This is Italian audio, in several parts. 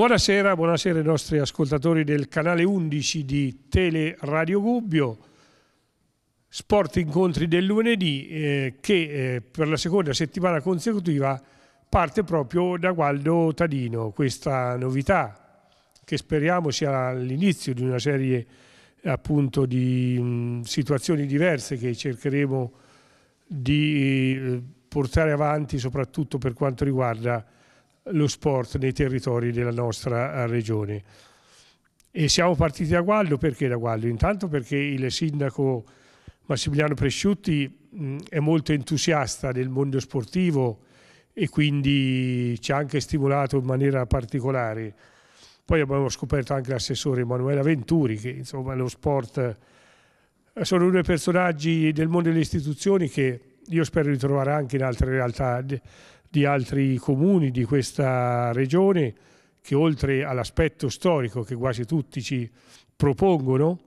Buonasera, buonasera ai nostri ascoltatori del canale 11 di Teleradio Gubbio. Sport incontri del lunedì eh, che eh, per la seconda settimana consecutiva parte proprio da Gualdo Tadino. Questa novità che speriamo sia l'inizio di una serie appunto di mh, mm, situazioni diverse che cercheremo di eh, portare avanti soprattutto per quanto riguarda lo sport nei territori della nostra eh, regione. E siamo partiti da Gualdo perché da Gualdo? Intanto perché il sindaco Massimiliano Presciutti è molto entusiasta del mondo sportivo e quindi ci ha anche stimolato in maniera particolare. Poi abbiamo scoperto anche l'assessore Emanuela Venturi che insomma lo sport eh, sono due personaggi del mondo delle istituzioni che io spero di trovare anche in altre realtà di altri comuni di questa regione che oltre all'aspetto storico che quasi tutti ci propongono,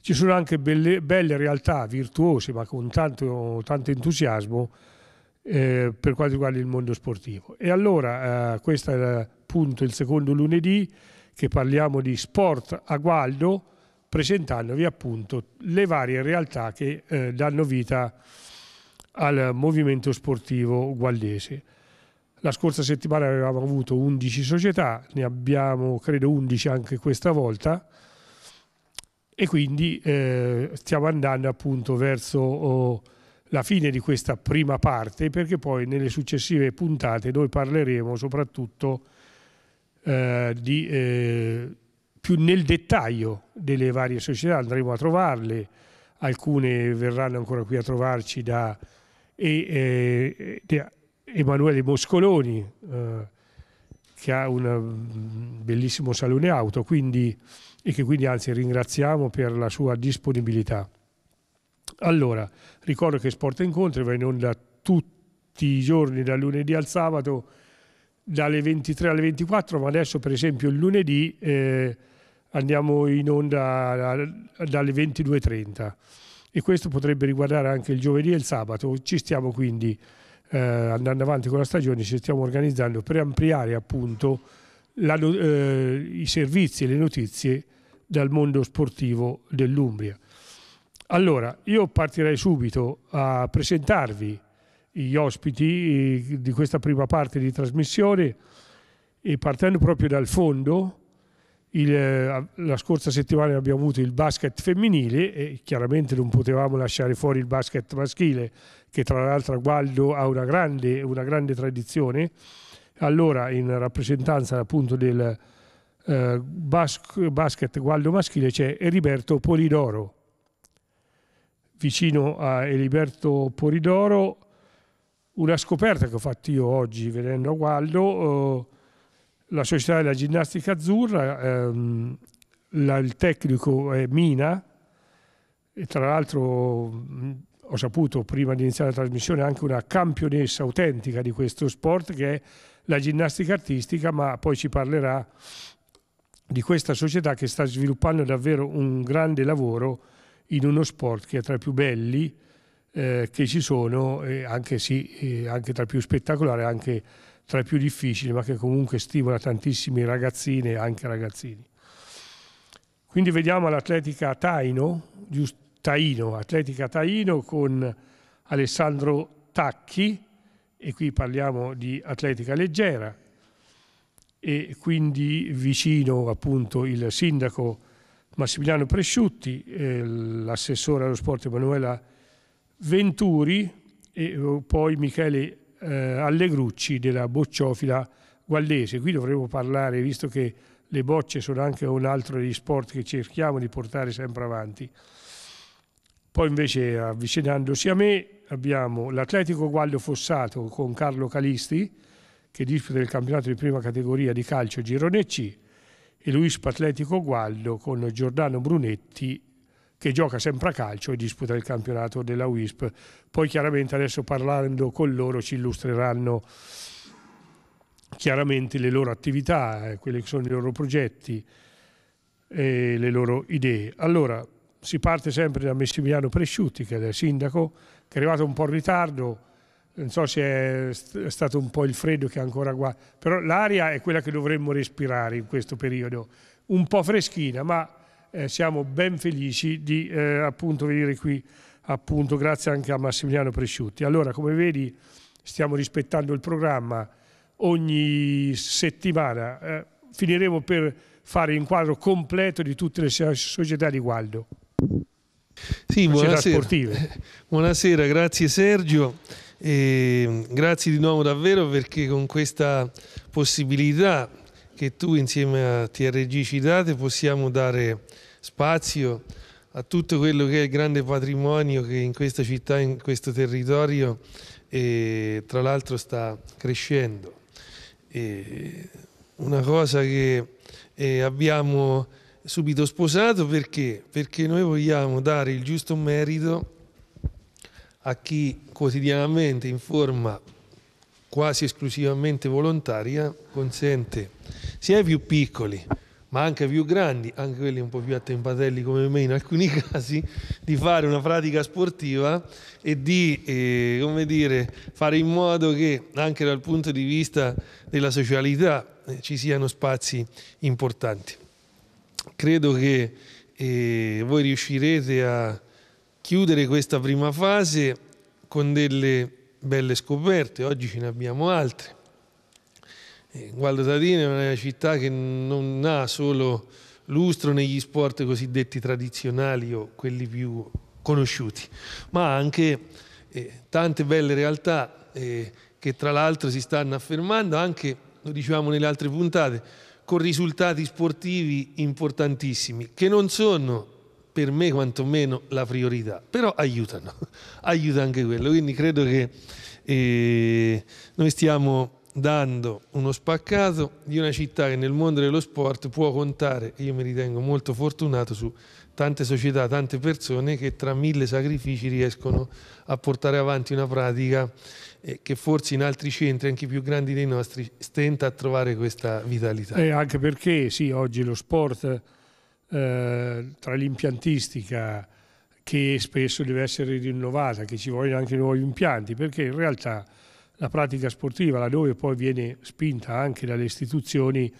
ci sono anche belle, belle realtà virtuose ma con tanto, tanto entusiasmo eh, per quanto riguarda il mondo sportivo. E allora eh, questo è appunto il secondo lunedì che parliamo di sport a gualdo presentandovi appunto le varie realtà che eh, danno vita a al movimento sportivo gualdese. La scorsa settimana avevamo avuto 11 società, ne abbiamo credo 11 anche questa volta e quindi eh, stiamo andando appunto verso oh, la fine di questa prima parte perché poi nelle successive puntate noi parleremo soprattutto eh, di, eh, più nel dettaglio delle varie società, andremo a trovarle, alcune verranno ancora qui a trovarci da e eh, Emanuele Moscoloni eh, che ha un mm, bellissimo salone auto quindi, e che quindi anzi ringraziamo per la sua disponibilità. Allora, ricordo che Sport Incontri va in onda tutti i giorni dal lunedì al sabato dalle 23 alle 24, ma adesso per esempio il lunedì eh, andiamo in onda eh, dalle 22.30 e questo potrebbe riguardare anche il giovedì e il sabato. Ci stiamo quindi eh, andando avanti con la stagione, ci stiamo organizzando per ampliare appunto la, eh, i servizi e le notizie dal mondo sportivo dell'Umbria. Allora, io partirei subito a presentarvi gli ospiti eh, di questa prima parte di trasmissione e partendo proprio dal fondo il, eh, la scorsa settimana abbiamo avuto il basket femminile e chiaramente non potevamo lasciare fuori il basket maschile, che tra l'altro Gualdo ha una grande, una grande tradizione. Allora, in rappresentanza appunto del eh, basket, basket Gualdo maschile, c'è Eriberto Polidoro. Vicino a Eriberto Polidoro, una scoperta che ho fatto io oggi venendo a Gualdo. Eh, oh, la società della ginnastica azzurra, ehm, la, il tecnico è Mina, e tra l'altro ho saputo prima di iniziare la trasmissione anche una campionessa autentica di questo sport che è la ginnastica artistica, ma poi ci parlerà di questa società che sta sviluppando davvero un grande lavoro in uno sport che è tra i più belli eh, che ci sono, e anche, sì, eh, anche tra i più spettacolari, anche tra i più difficili, ma che comunque stimola tantissimi ragazzine e anche ragazzini. Quindi vediamo l'atletica Taino, Taino, atletica Taino con Alessandro Tacchi, e qui parliamo di atletica leggera, e quindi vicino appunto il sindaco Massimiliano Presciutti, eh, l'assessore allo sport Emanuela Venturi e oh, poi Michele eh, Allegrucci della bocciofila guallese. Qui dovremmo parlare, visto che le bocce sono anche un altro degli sport che cerchiamo di portare sempre avanti. Poi invece avvicinandosi a me abbiamo l'Atletico Guaglio Fossato con Carlo Calisti che disputa il campionato di prima categoria di calcio Girone C e Luis Atletico Gualdo con Giordano Brunetti che gioca sempre a calcio e disputa il campionato della WISP. Poi chiaramente adesso parlando con loro ci illustreranno chiaramente le loro attività, eh, quelli che sono i loro progetti e le loro idee. Allora, si parte sempre da Massimiliano Presciutti, che è il sindaco, che è arrivato un po' in ritardo, non so se è, stato un po' il freddo che è ancora qua, però l'aria è quella che dovremmo respirare in questo periodo, un po' freschina, ma eh, siamo ben felici di eh, appunto venire qui, appunto, grazie anche a Massimiliano Presciutti. Allora, come vedi, stiamo rispettando il programma ogni settimana. Eh, finiremo per fare il quadro completo di tutte le società di Gualdo. Sì, buonasera. Sportive. buonasera, grazie Sergio. E grazie di nuovo davvero perché con questa possibilità che tu insieme a TRG ci date possiamo dare spazio a tutto quello che è il grande patrimonio che in questa città, in questo territorio, eh, tra l'altro sta crescendo. Eh, una cosa che eh, abbiamo subito sposato perché? Perché noi vogliamo dare il giusto merito a chi quotidianamente in forma quasi esclusivamente volontaria consente sia ai più piccoli ma anche più grandi, anche quelli un po' più attempatelli come me in alcuni casi, di fare una pratica sportiva e di eh, come dire, fare in modo che anche dal punto di vista della socialità eh, ci siano spazi importanti. Credo che eh, voi riuscirete a chiudere questa prima fase con delle belle scoperte, oggi ce ne abbiamo altre eh, Gualdatarina è una città che non ha solo lustro negli sport cosiddetti tradizionali o quelli più conosciuti, ma anche eh, tante belle realtà eh, che tra l'altro si stanno affermando anche, lo dicevamo nelle altre puntate, con risultati sportivi importantissimi, che non sono per me quantomeno la priorità, però aiutano, aiuta anche quello, quindi credo che eh, noi stiamo dando uno spaccato di una città che nel mondo dello sport può contare, io mi ritengo molto fortunato, su tante società, tante persone che tra mille sacrifici riescono a portare avanti una pratica eh, che forse in altri centri, anche più grandi dei nostri, stenta a trovare questa vitalità. E eh, anche perché sì, oggi lo sport eh, tra l'impiantistica che spesso deve essere rinnovata, che ci vogliono anche nuovi impianti, perché in realtà la pratica sportiva, laddove poi viene spinta anche dalle istituzioni,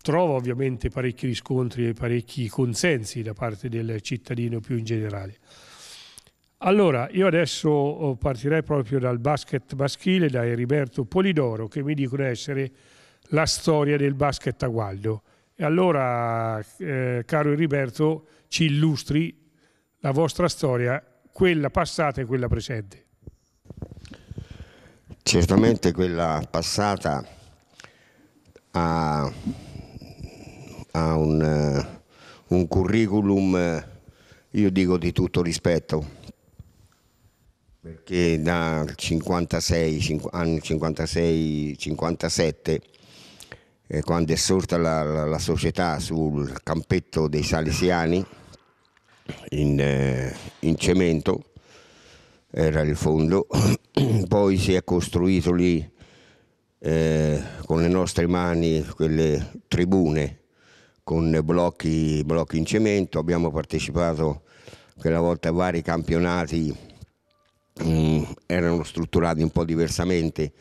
trova ovviamente parecchi riscontri e parecchi consensi da parte del cittadino più in generale. Allora, io adesso oh, partirei proprio dal basket maschile, da Eriberto Polidoro, che mi dicono essere la storia del basket a Gualdo. E allora, eh, caro Eriberto, ci illustri la vostra storia, quella passata e quella presente. Certamente quella passata ha, ha un, eh, un curriculum, eh, io dico di tutto rispetto, perché dal 56, anni 56-57, eh, quando è sorta la, la, la, società sul campetto dei Salesiani in, eh, in cemento, era il fondo, poi si è costruito lì eh, con le nostre mani quelle tribune con blocchi, blocchi in cemento, abbiamo partecipato quella volta a vari campionati, mh, mm, erano strutturati un po' diversamente,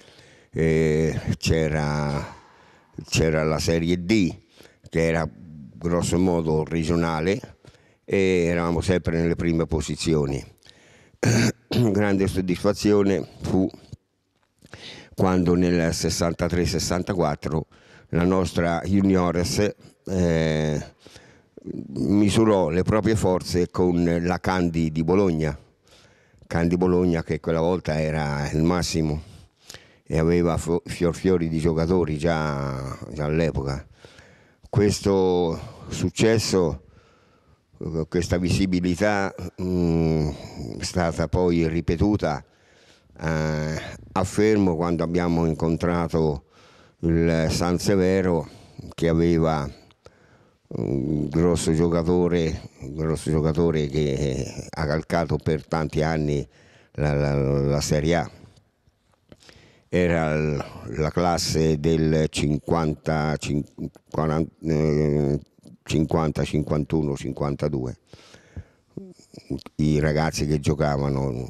eh, c'era, c'era la Serie D che era grosso modo regionale e eravamo sempre nelle prime posizioni. grande soddisfazione fu quando nel 63-64 la nostra Juniores eh, misurò le proprie forze con la Candi di Bologna, Candi Bologna che quella volta era il massimo e aveva fior fiori di giocatori già, già all'epoca. Questo successo questa visibilità mh, mm, è stata poi ripetuta eh, a Fermo quando abbiamo incontrato il San Severo che aveva un grosso giocatore, un grosso giocatore che ha calcato per tanti anni la, la, la Serie A. Era la classe del 50, 50 eh, 50, 51, 52. I ragazzi che giocavano.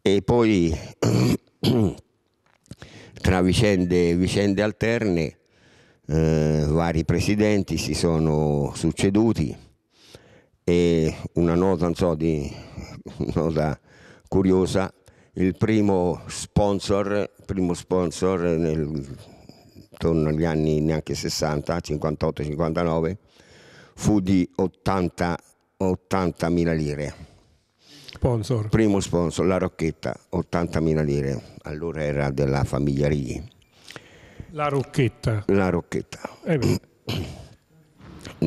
E poi tra vicende, vicende alterne eh, vari presidenti si sono succeduti e una nota, non so, di, nota curiosa, il primo sponsor, primo sponsor nel attorno agli anni neanche 60, 58-59, fu di 80, 80.000 lire. Sponsor. Primo sponsor, la Rocchetta, 80.000 lire, allora era della famiglia Righi. La Rocchetta. La Rocchetta. Eh mm.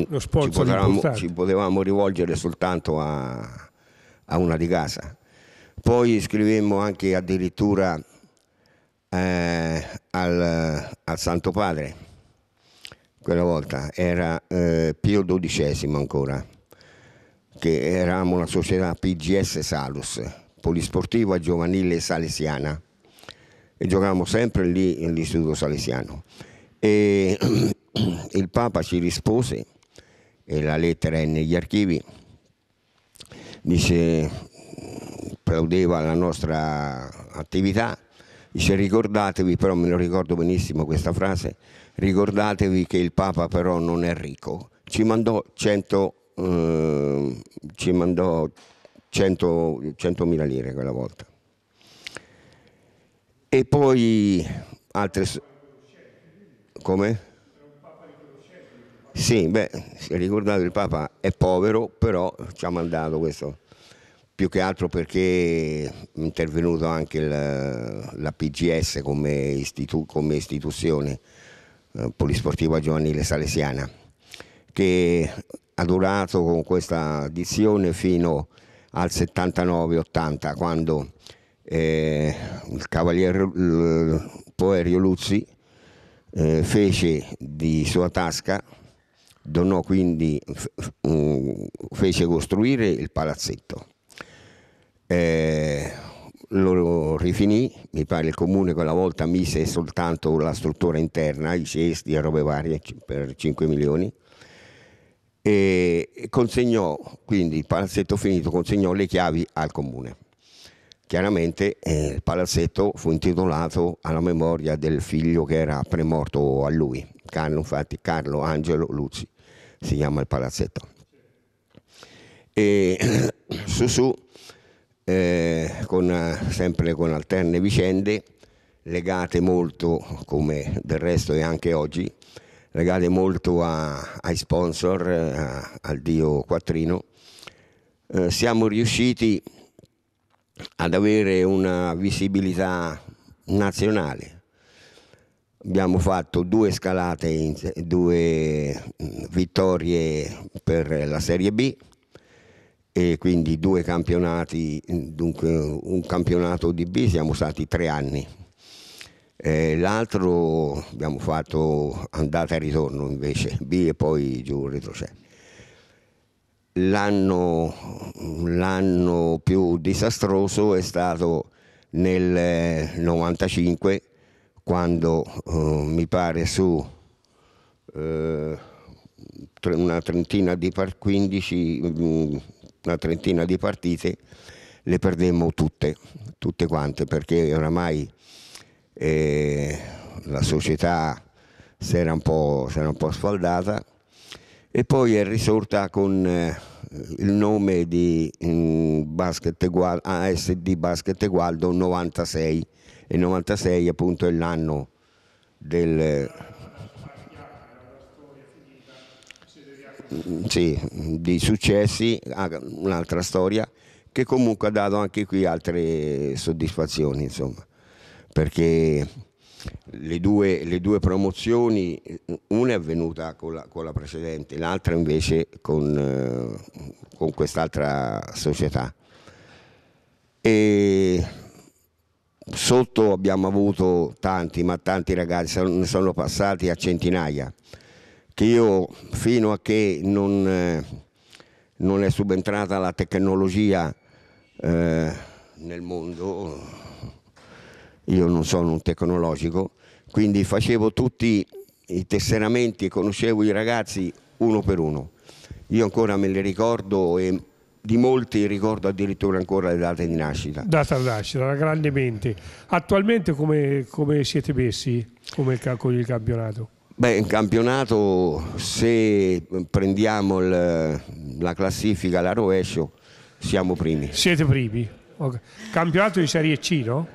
Lo sponsor ci potevamo, ci potevamo rivolgere soltanto a, a una di casa. Poi scrivemmo anche addirittura eh, al, al, Santo Padre, quella volta era eh, Pio XII ancora, che eravamo una società PGS Salus, Polisportiva Giovanile Salesiana, e giocavamo sempre lì nell'Istituto Salesiano. E il Papa ci rispose, e la lettera è negli archivi, dice, applaudeva la nostra attività, Dice ricordatevi, però me lo ricordo benissimo questa frase, ricordatevi che il Papa però non è ricco. Ci mandò 100, ehm, ci mandò 100, 100.000 lire quella volta. E poi altre... Come? Sì, beh, ricordate il Papa è povero, però ci ha mandato questo più che altro perché è intervenuto anche la, la PGS come, istitu, come istituzione eh, polisportiva giovanile salesiana che ha durato con questa addizione fino al 79-80 quando eh, il cavaliere Poerio Luzzi eh, fece di sua tasca donò quindi fece costruire il palazzetto eh, lo rifinì, mi pare il comune quella volta mise soltanto la struttura interna, i cesti e robe varie per 5 milioni e consegnò, quindi il palazzetto finito, consegnò le chiavi al comune. Chiaramente eh, il palazzetto fu intitolato alla memoria del figlio che era premorto a lui, Carlo, infatti, Carlo Angelo Luzzi, si chiama il palazzetto. E su su eh, con, eh, sempre con alterne vicende legate molto, come del resto e anche oggi, legate molto a, ai sponsor, a, eh, al dio Quattrino, eh, siamo riusciti ad avere una visibilità nazionale. Abbiamo fatto due scalate, due mm, vittorie per la Serie B, e quindi due campionati, dunque un campionato di B siamo stati tre anni. Eh, l'altro abbiamo fatto andata e ritorno invece, B e poi giù retrocede. L'anno, l'anno più disastroso è stato nel 95 quando eh, mi pare su eh, una trentina di par 15 una trentina di partite, le perdemmo tutte, tutte quante, perché oramai eh, la società si era un, un po', sfaldata e poi è risorta con eh, il nome di mh, mm, basket, ASD Basket Gualdo 96 e 96 appunto è l'anno del sì, dei successi, un'altra storia che comunque ha dato anche qui altre soddisfazioni, insomma, perché le due, le due promozioni, una è avvenuta con la, con la precedente, l'altra invece con, con quest'altra società. E sotto abbiamo avuto tanti, ma tanti ragazzi, ne sono passati a centinaia che io fino a che non, eh, non è subentrata la tecnologia eh, nel mondo, io non sono un tecnologico, quindi facevo tutti i tesseramenti, e conoscevo i ragazzi uno per uno. Io ancora me li ricordo e di molti ricordo addirittura ancora le date di nascita. Data di nascita, grandemente. Attualmente come, come siete messi come, con il campionato? Beh, in campionato se prendiamo il, la classifica, la rovescio, siamo primi. Siete primi. Okay. Campionato di Serie C, no?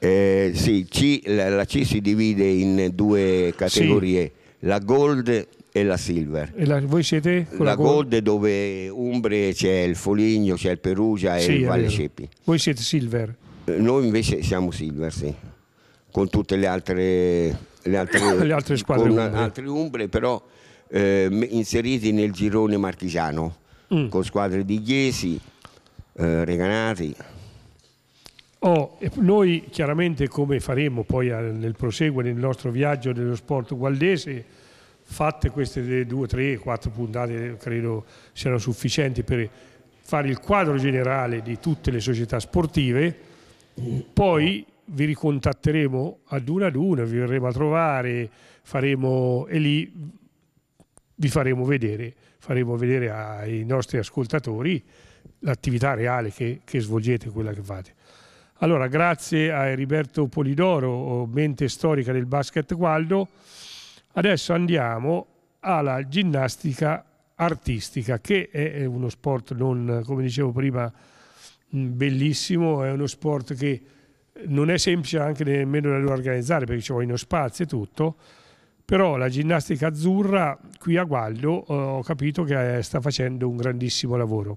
Eh, sì, C, la, la, C si divide in due categorie, sì. la Gold e la Silver. E la, voi siete? Con la, la gold? gold dove Umbre c'è il Foligno, c'è il Perugia e sì, il Valle Ceppi. Voi siete Silver? Eh, noi invece siamo Silver, sì, con tutte le altre le altre, le altre squadre con umbre. altre umbre però eh, inseriti nel girone marchigiano mm. con squadre di Chiesi, eh, Reganati. Oh, e noi chiaramente come faremo poi nel proseguo del nostro viaggio nello sport gualdese, fatte queste due, tre, quattro puntate credo siano sufficienti per fare il quadro generale di tutte le società sportive, poi vi ricontatteremo ad una ad una, vi verremo a trovare, faremo e lì vi faremo vedere, faremo vedere ai nostri ascoltatori l'attività reale che, che svolgete, quella che fate. Allora, grazie a Eriberto Polidoro, mente storica del basket Gualdo. Adesso andiamo alla ginnastica artistica, che è uno sport non, come dicevo prima, mm, bellissimo, è uno sport che non è semplice anche nemmeno da organizzare perché ci vogliono spazi e tutto però la ginnastica azzurra qui a Guaglio eh, ho capito che eh, sta facendo un grandissimo lavoro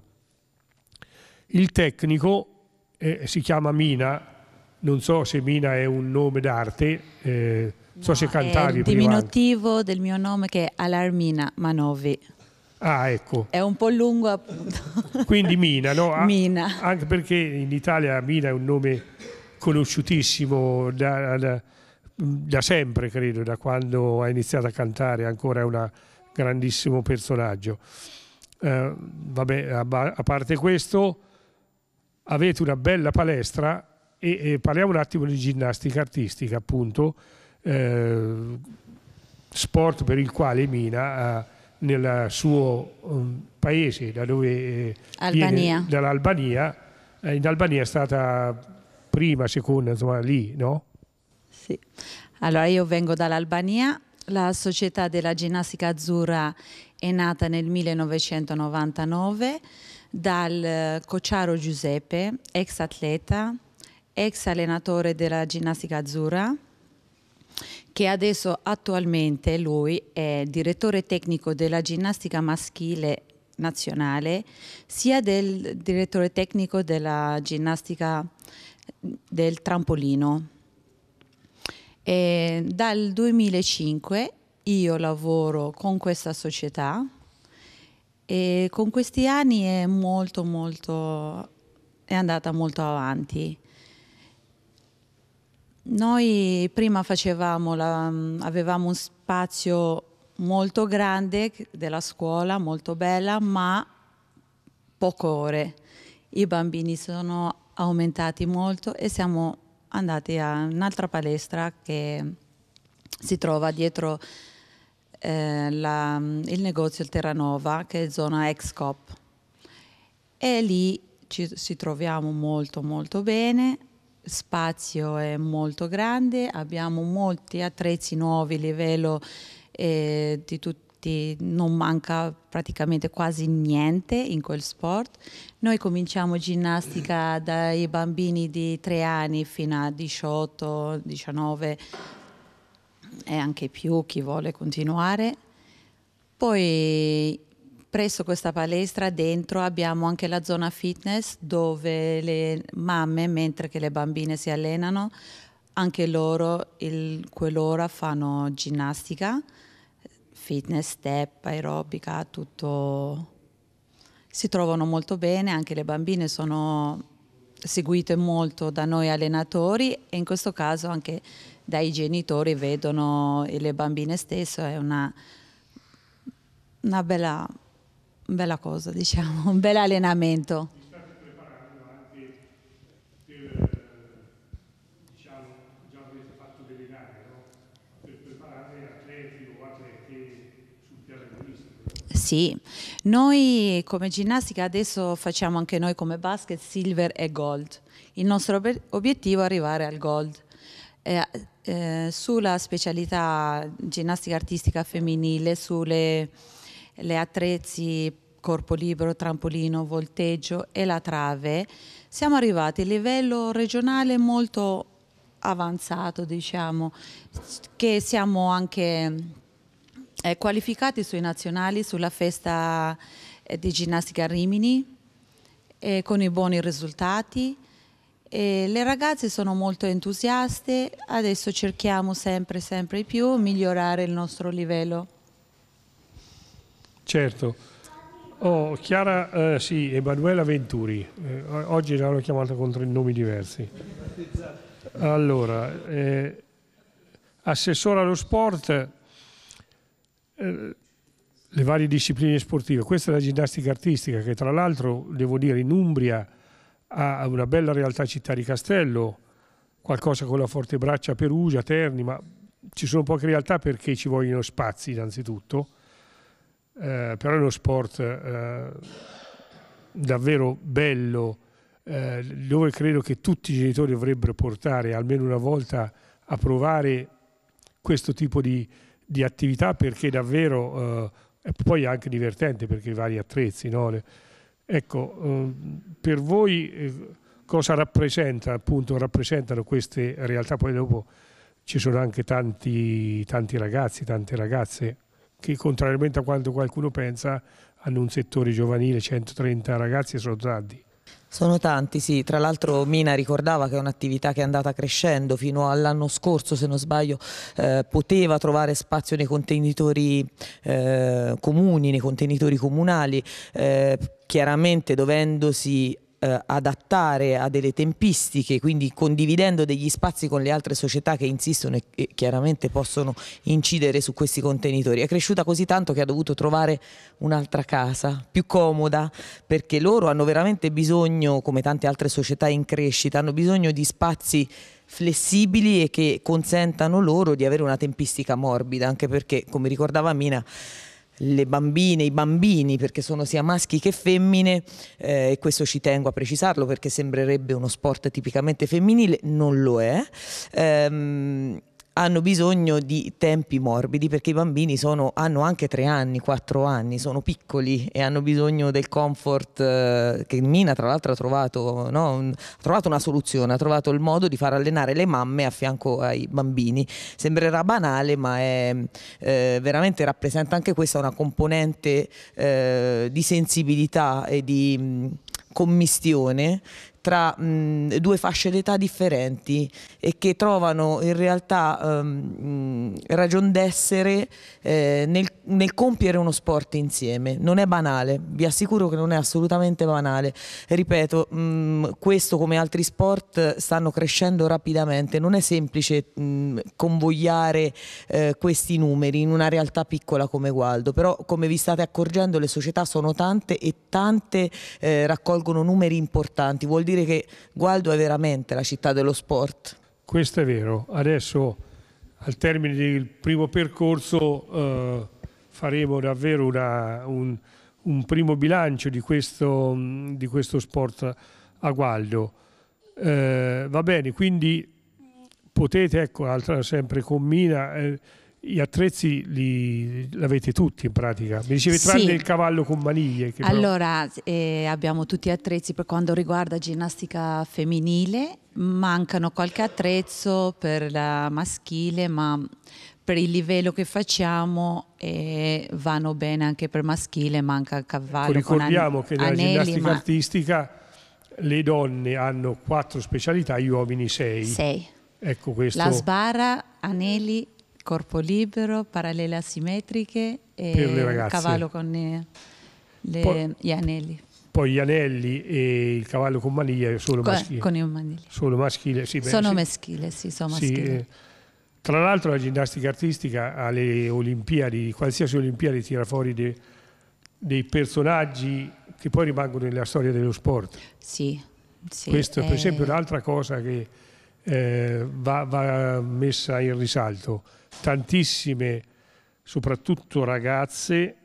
il tecnico eh, si chiama Mina non so se Mina è un nome d'arte eh, no, so se cantavi è il diminutivo prima. del mio nome che è Alarmina Manovi Ah, ecco. È un po' lungo appunto. Quindi Mina, no? Mina. Anche perché in Italia Mina è un nome conosciutissimo da, da, da, sempre, credo, da quando ha iniziato a cantare, ancora è un grandissimo personaggio. Eh, vabbè, a, a, parte questo, avete una bella palestra e, e, parliamo un attimo di ginnastica artistica, appunto, eh, sport per il quale Mina... Eh, nel suo um, paese, da dove eh, Albania. dall'Albania. Eh, in Albania è stata prima, seconda, insomma lì, no? Sì. Allora io vengo dall'Albania, la società della ginnastica azzurra è nata nel 1999 dal eh, cociaro Giuseppe, ex atleta, ex allenatore della ginnastica azzurra, che adesso attualmente lui è direttore tecnico della ginnastica maschile nazionale, sia del direttore tecnico della ginnastica del trampolino. E dal 2005 io lavoro con questa società e con questi anni è molto molto è andata molto avanti. Noi prima facevamo la, avevamo un spazio molto grande della scuola, molto bella, ma poco ore. I bambini sono aumentati molto e siamo andati a un'altra palestra che si trova dietro eh, la, il negozio il Terranova che è zona ex Cop e lì ci, ci troviamo molto molto bene spazio è molto grande abbiamo molti attrezzi nuovi a livello eh, di tutti tutti, non manca praticamente quasi niente in quel sport. Noi cominciamo ginnastica dai bambini di 3 anni fino a 18, 19 e anche più chi vuole continuare. Poi presso questa palestra dentro abbiamo anche la zona fitness dove le mamme, mentre che le bambine si allenano, anche loro il, quell'ora fanno ginnastica fitness, step, aerobica, tutto. Si trovano molto bene, anche le bambine sono seguite molto da noi allenatori e in questo caso anche dai genitori vedono e le bambine stesse, è una, una bella, bella cosa, diciamo, un bel allenamento. Sì, noi come ginnastica adesso facciamo anche noi come basket silver e gold. Il nostro obiettivo è arrivare al gold. Eh, eh, sulla specialità ginnastica artistica femminile, sulle attrezzi corpo libero, trampolino, volteggio e la trave, siamo arrivati a livello regionale molto avanzato, diciamo, che siamo anche eh, qualificati sui nazionali sulla festa eh, di ginnastica Rimini eh, con i buoni risultati. E le ragazze sono molto entusiaste, adesso cerchiamo sempre, sempre più migliorare il nostro livello. Certo. Oh, Chiara, eh, sì, Emanuela Venturi, eh, oggi l'hanno chiamata con tre nomi diversi. Allora, eh, assessore allo sport, eh, le varie discipline sportive. Questa è la ginnastica artistica che tra l'altro, devo dire, in Umbria ha una bella realtà città di Castello, qualcosa con la Fortebraccia Perugia, Terni, ma ci sono poche realtà perché ci vogliono spazi innanzitutto, eh, però è uno sport eh, davvero bello eh, dove credo che tutti i genitori dovrebbero portare almeno una volta a provare questo tipo di, di attività perché davvero eh, poi anche divertente perché i vari attrezzi. No? Le, ecco, eh, per voi eh, cosa rappresenta, appunto, rappresentano queste realtà? Poi dopo ci sono anche tanti, tanti ragazzi, tante ragazze che contrariamente a quanto qualcuno pensa hanno un settore giovanile, 130 ragazzi e sono tanti. Sono tanti, sì. Tra l'altro Mina ricordava che è un'attività che è andata crescendo fino all'anno scorso, se non sbaglio, eh, poteva trovare spazio nei contenitori eh, comuni, nei contenitori comunali. Eh, chiaramente dovendosi eh, adattare a delle tempistiche, quindi condividendo degli spazi con le altre società che insistono e che chiaramente possono incidere su questi contenitori. È cresciuta così tanto che ha dovuto trovare un'altra casa, più comoda, perché loro hanno veramente bisogno, come tante altre società in crescita, hanno bisogno di spazi flessibili e che consentano loro di avere una tempistica morbida, anche perché, come ricordava Mina, le bambine, i bambini, perché sono sia maschi che femmine, eh, e questo ci tengo a precisarlo perché sembrerebbe uno sport tipicamente femminile, non lo è. Ehm, hanno bisogno di tempi morbidi perché i bambini sono, hanno anche tre anni, quattro anni, sono piccoli e hanno bisogno del comfort eh, che Mina tra l'altro ha trovato, no? ha trovato una soluzione, ha trovato il modo di far allenare le mamme a fianco ai bambini. Sembrerà banale ma è, eh, veramente rappresenta anche questa una componente eh, di sensibilità e di mm, commistione tra mh, due fasce d'età differenti e che trovano in realtà um, ragion d'essere eh, nel, nel, compiere uno sport insieme. Non è banale, vi assicuro che non è assolutamente banale. Ripeto, mh, questo come altri sport stanno crescendo rapidamente, non è semplice mh, convogliare eh, questi numeri in una realtà piccola come Gualdo, però come vi state accorgendo le società sono tante e tante eh, raccolgono numeri importanti, vuol dire dire che Gualdo è veramente la città dello sport. Questo è vero. Adesso al termine del primo percorso eh, faremo davvero una, un, un, primo bilancio di questo, di questo sport a Gualdo. Eh, va bene, quindi potete, ecco, sempre con Mina... Eh, gli attrezzi li, li avete tutti in pratica. Mi dicevi tranne sì. il cavallo con maniglie. Però... allora, eh, abbiamo tutti gli attrezzi per quanto riguarda ginnastica femminile, mancano qualche attrezzo per la maschile, ma per il livello che facciamo eh, vanno bene anche per maschile, manca il cavallo. Ecco, ricordiamo che nella anelli, ginnastica ma... artistica le donne hanno quattro specialità, gli uomini sei. Sei. Ecco questo. La sbarra, anelli, corpo libero, parallele asimmetriche e cavallo con eh, le, poi, gli anelli. Poi gli anelli e il cavallo con maniglia solo con, maschile. Con il maniglia. Solo maschile, sì. Beh, sono sì. maschile, sì, sono maschile. Sì, eh, tra l'altro la ginnastica artistica alle Olimpiadi, qualsiasi Olimpiadi tira fuori dei, dei personaggi che poi rimangono nella storia dello sport. Sì, sì. Questo è per eh. esempio un'altra cosa che eh, va, va messa in risalto tantissime, soprattutto ragazze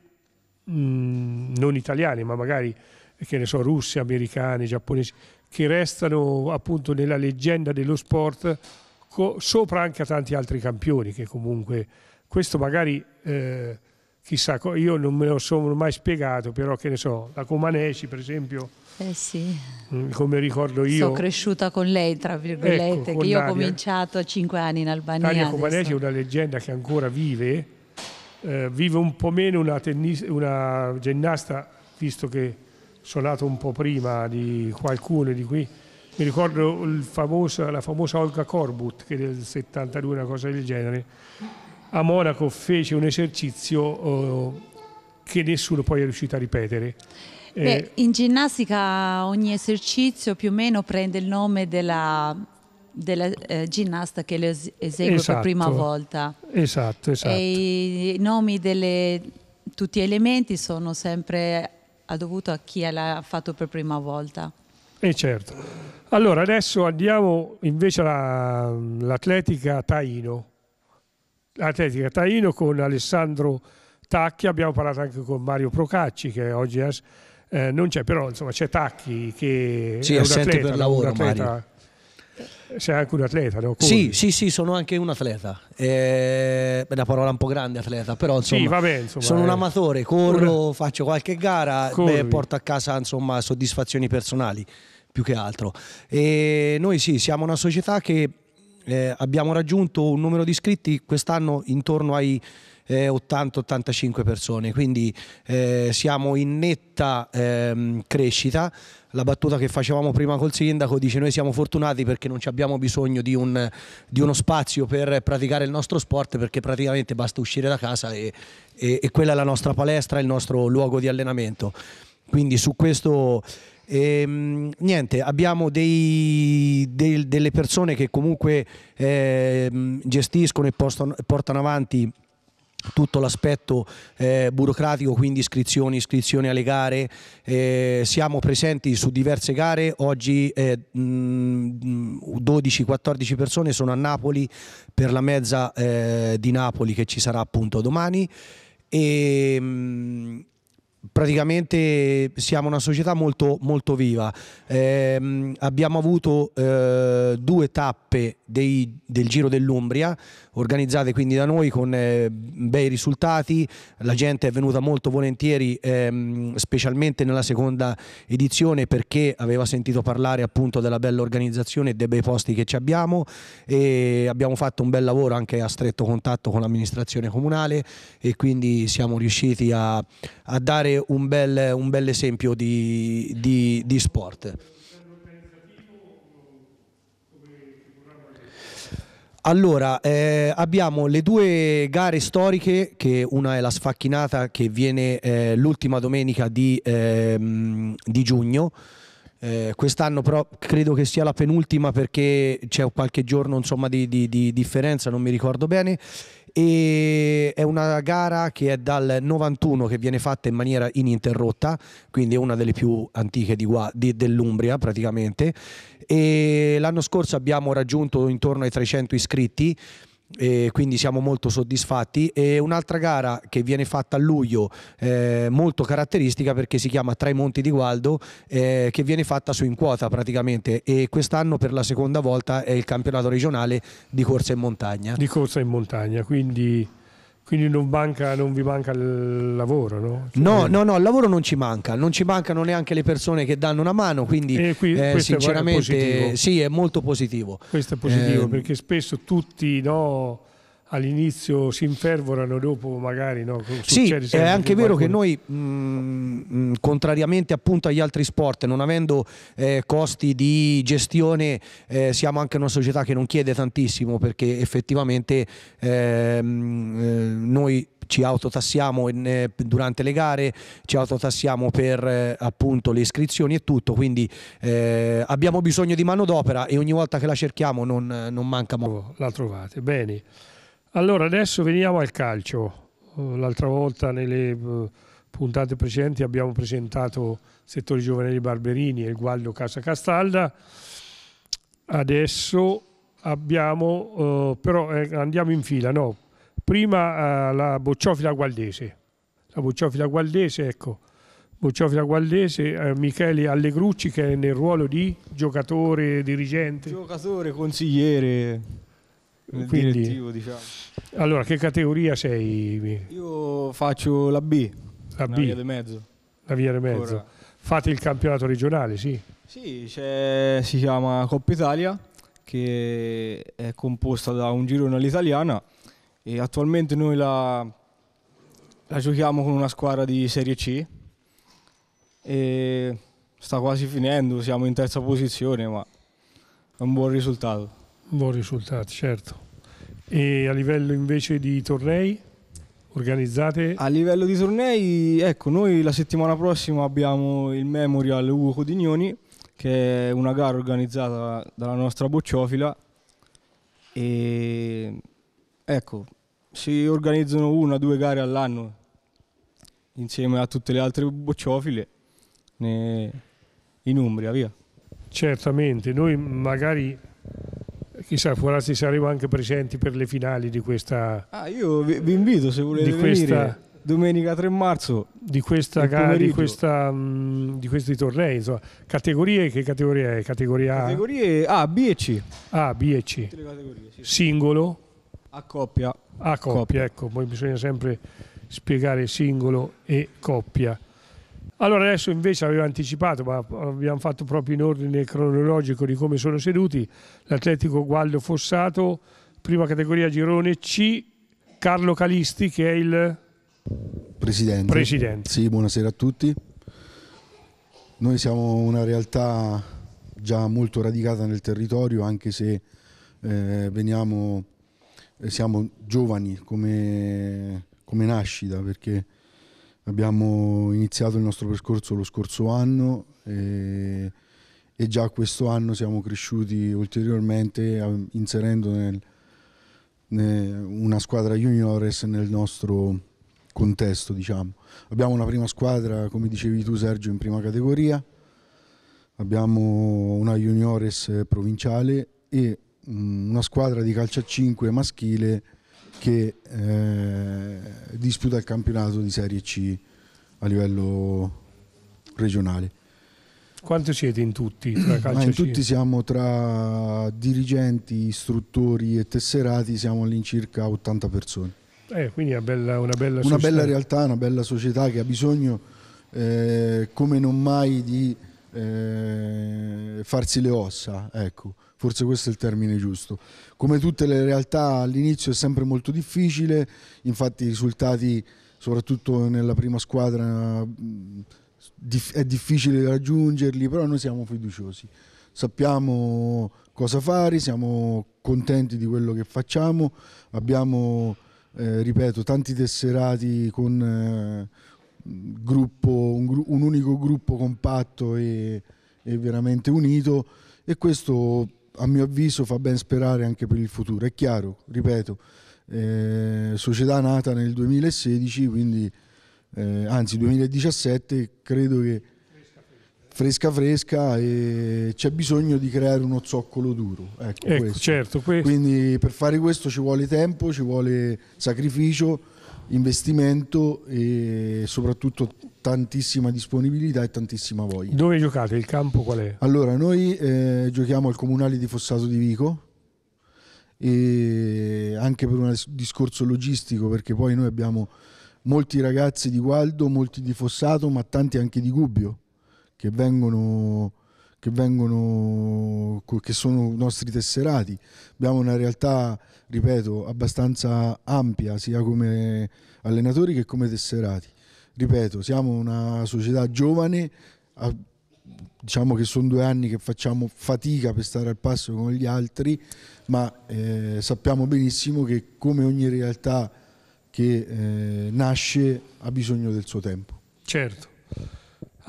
mh, mm, non italiane, ma magari che ne so, russe, americane, giapponesi, che restano appunto nella leggenda dello sport sopra anche a tanti altri campioni che comunque questo magari eh, chissà, io non me lo sono mai spiegato, però che ne so, la Comaneci per esempio eh sì. Mm, come ricordo io. Sono cresciuta con lei, tra ecco, virgolette, ecco, che io Nadia. ho cominciato a cinque anni in Albania. Nadia Comanesi è una leggenda che ancora vive, eh, vive un po' meno una, tennis, una ginnasta, visto che sono nato un po' prima di qualcuno di qui. Mi ricordo famoso, la famosa Olga Korbut, che nel 72 una cosa del genere, a Monaco fece un esercizio eh, che nessuno poi è riuscito a ripetere Beh, eh. in ginnastica ogni esercizio più o meno prende il nome della, della eh, ginnasta che lo esegue esatto, per prima volta. Esatto, esatto. E i nomi di tutti gli elementi sono sempre dovuti a chi l'ha fatto per prima volta. E eh, certo. Allora, adesso andiamo invece all'atletica Taino. L'atletica Taino con Alessandro Tacchi, abbiamo parlato anche con Mario Procacci che oggi è eh, non c'è, però insomma c'è Tacchi che sì, è un atleta, per lavoro, un atleta, sei anche un atleta, no? Sì, sì, sì, sono anche un atleta. Eh, è una parola un po' grande atleta, però insomma, sì, vabbè, insomma sono eh. un amatore, corro, una... faccio qualche gara e porto a casa insomma, soddisfazioni personali più che altro. E noi sì, siamo una società che eh, abbiamo raggiunto un numero di iscritti quest'anno intorno ai 80-85 eh, persone, quindi eh, siamo in netta ehm, crescita la battuta che facevamo prima col sindaco dice noi siamo fortunati perché non abbiamo bisogno di, un, di, uno spazio per praticare il nostro sport perché praticamente basta uscire da casa e, e, e quella è la nostra palestra, il nostro luogo di allenamento. Quindi su questo ehm, niente, abbiamo dei, dei, delle persone che comunque ehm, gestiscono e postano, portano avanti tutto l'aspetto eh, burocratico, quindi iscrizioni, iscrizioni alle gare, eh, siamo presenti su diverse gare, oggi eh, 12-14 mm, persone sono a Napoli per la mezza eh, di Napoli che ci sarà appunto domani e mh, mm, praticamente siamo una società molto, molto viva. Eh, abbiamo avuto eh, due tappe dei, del Giro dell'Umbria, organizzate quindi da noi con eh, bei risultati, la gente è venuta molto volentieri ehm, specialmente nella seconda edizione perché aveva sentito parlare appunto della bella organizzazione e dei bei posti che ci abbiamo e abbiamo fatto un bel lavoro anche a stretto contatto con l'amministrazione comunale e quindi siamo riusciti a, a dare un bel, un bel esempio di, di, di sport. Allora, eh, abbiamo le due gare storiche, che una è la sfacchinata che viene eh, l'ultima domenica di, eh, di giugno. Eh, quest'anno però credo che sia la penultima perché c'è qualche giorno insomma, di, di, di differenza, non mi ricordo bene e è una gara che è dal 91 che viene fatta in maniera ininterrotta, quindi è una delle più antiche di, di, dell'Umbria praticamente. E l'anno scorso abbiamo raggiunto intorno ai 300 iscritti e quindi siamo molto soddisfatti e un'altra gara che viene fatta a luglio eh, molto caratteristica perché si chiama Tra i Monti di Gualdo eh, che viene fatta su in quota praticamente e quest'anno per la seconda volta è il campionato regionale di corsa in montagna di corsa in montagna quindi quindi non, manca, non, vi manca il lavoro, no? Cioè, no, no, no, il lavoro non ci manca, non ci mancano neanche le persone che danno una mano, quindi eh, qui, eh, sinceramente è sì, è molto positivo. Questo è positivo eh, perché spesso tutti no, all'inizio si infervorano, dopo magari no, Sì, è anche vero qualcuno. che noi, mh, mm, mm, contrariamente appunto agli altri sport, non avendo eh, costi di gestione, eh, siamo anche una società che non chiede tantissimo perché effettivamente ehm, eh, noi ci autotassiamo eh, durante le gare, ci autotassiamo per eh, appunto le iscrizioni e tutto, quindi eh, abbiamo bisogno di manodopera e ogni volta che la cerchiamo non, non manca molto. La trovate, bene. Allora, adesso veniamo al calcio. L'altra volta nelle eh, puntate precedenti abbiamo presentato settori giovanili Barberini e il Gualdo Casa Castalda. Adesso abbiamo, eh, però eh, andiamo in fila, no? Prima eh, la Bocciofila Gualdese. La Bocciofila Gualdese, ecco, Bocciofila Gualdese, eh, Michele Allegrucci che è nel ruolo di giocatore, dirigente. Giocatore, consigliere quindi, diciamo. Allora, che categoria sei? Io faccio la B, la B. via di mezzo. La via di mezzo. Ora. Fate il campionato regionale, sì? Sì, si chiama Coppa Italia, che è composta da un girone all'italiana e attualmente noi la, la giochiamo con una squadra di Serie C e sta quasi finendo, siamo in terza posizione, ma è un buon risultato. Buon risultato, certo. E a livello invece di tornei? organizzate? A livello di tornei, ecco, noi la settimana prossima abbiamo il Memorial Ugo Codignoni, che è una gara organizzata dalla nostra bocciofila e ecco, si organizzano una o due gare all'anno insieme a tutte le altre bocciofile in Umbria, via. Certamente, noi magari chissà, forse darsi saremo anche presenti per le finali di questa... Ah, io vi, vi invito se volete di questa, domenica 3 marzo. Di questa gara, di, questa, mm, di, questi tornei, insomma. Categorie, che categoria è? Categoria A? Categorie A, B e C. A, B e C. Sì. Singolo. A coppia. A coppia, coppia. ecco, poi bisogna sempre spiegare singolo e coppia. Allora adesso invece avevo anticipato, ma abbiamo fatto proprio in ordine cronologico di come sono seduti, l'Atletico Gualdo Fossato, prima categoria girone C, Carlo Calisti che è il Presidente. Presidente. Sì, buonasera a tutti. Noi siamo una realtà già molto radicata nel territorio, anche se eh, veniamo, eh, siamo giovani come, come nascita, perché Abbiamo iniziato il nostro percorso lo scorso anno e, e già questo anno siamo cresciuti ulteriormente ehm, inserendo nel, nel, una squadra juniores nel nostro contesto. Diciamo. Abbiamo una prima squadra, come dicevi tu Sergio, in prima categoria, abbiamo una juniores provinciale e mm, una squadra di calcio a 5 maschile che eh, disputa il campionato di Serie C a livello regionale. Quanti siete in tutti? Ah, in tutti siamo tra dirigenti, istruttori e tesserati, siamo all'incirca 80 persone. Eh, quindi è una bella, una bella, una bella realtà, una bella società che ha bisogno eh, come non mai di eh, farsi le ossa. Ecco forse questo è il termine giusto. Come tutte le realtà all'inizio è sempre molto difficile, infatti i risultati soprattutto nella prima squadra è difficile raggiungerli, però noi siamo fiduciosi, sappiamo cosa fare, siamo contenti di quello che facciamo, abbiamo, eh, ripeto, tanti tesserati con eh, gruppo, un, un, unico gruppo compatto e, e veramente unito e questo a mio avviso fa ben sperare anche per il futuro. È chiaro, ripeto, eh, società nata nel 2016, quindi eh, anzi 2017, credo che fresca fresca e c'è bisogno di creare uno zoccolo duro. Ecco, ecco questo. Certo, questo. Quindi per fare questo ci vuole tempo, ci vuole sacrificio investimento e soprattutto tantissima disponibilità e tantissima voglia. Dove giocate? Il campo qual è? Allora, noi eh, giochiamo al Comunale di Fossato di Vico e anche per un discorso logistico perché poi noi abbiamo molti ragazzi di Gualdo, molti di Fossato, ma tanti anche di Gubbio che vengono che, vengono, che sono nostri tesserati. Abbiamo una realtà, ripeto, abbastanza ampia sia come allenatori che come tesserati. Ripeto, siamo una società giovane, diciamo che sono due anni che facciamo fatica per stare al passo con gli altri, ma eh, sappiamo benissimo che come ogni realtà che eh, nasce ha bisogno del suo tempo. Certo.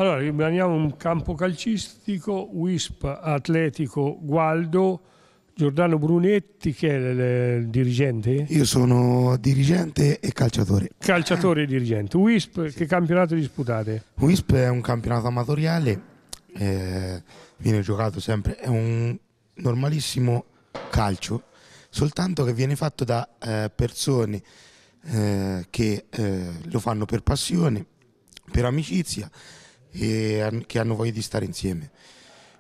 Allora, rimaniamo in campo calcistico, WISP Atletico Gualdo, Giordano Brunetti che è il dirigente? Io sono dirigente e calciatore. Calciatore e dirigente. WISP, sì. che campionato disputate? WISP è un campionato amatoriale, eh, viene giocato sempre, è un normalissimo calcio, soltanto che viene fatto da eh, persone eh, che eh, lo fanno per passione, per amicizia e che hanno voglia di stare insieme.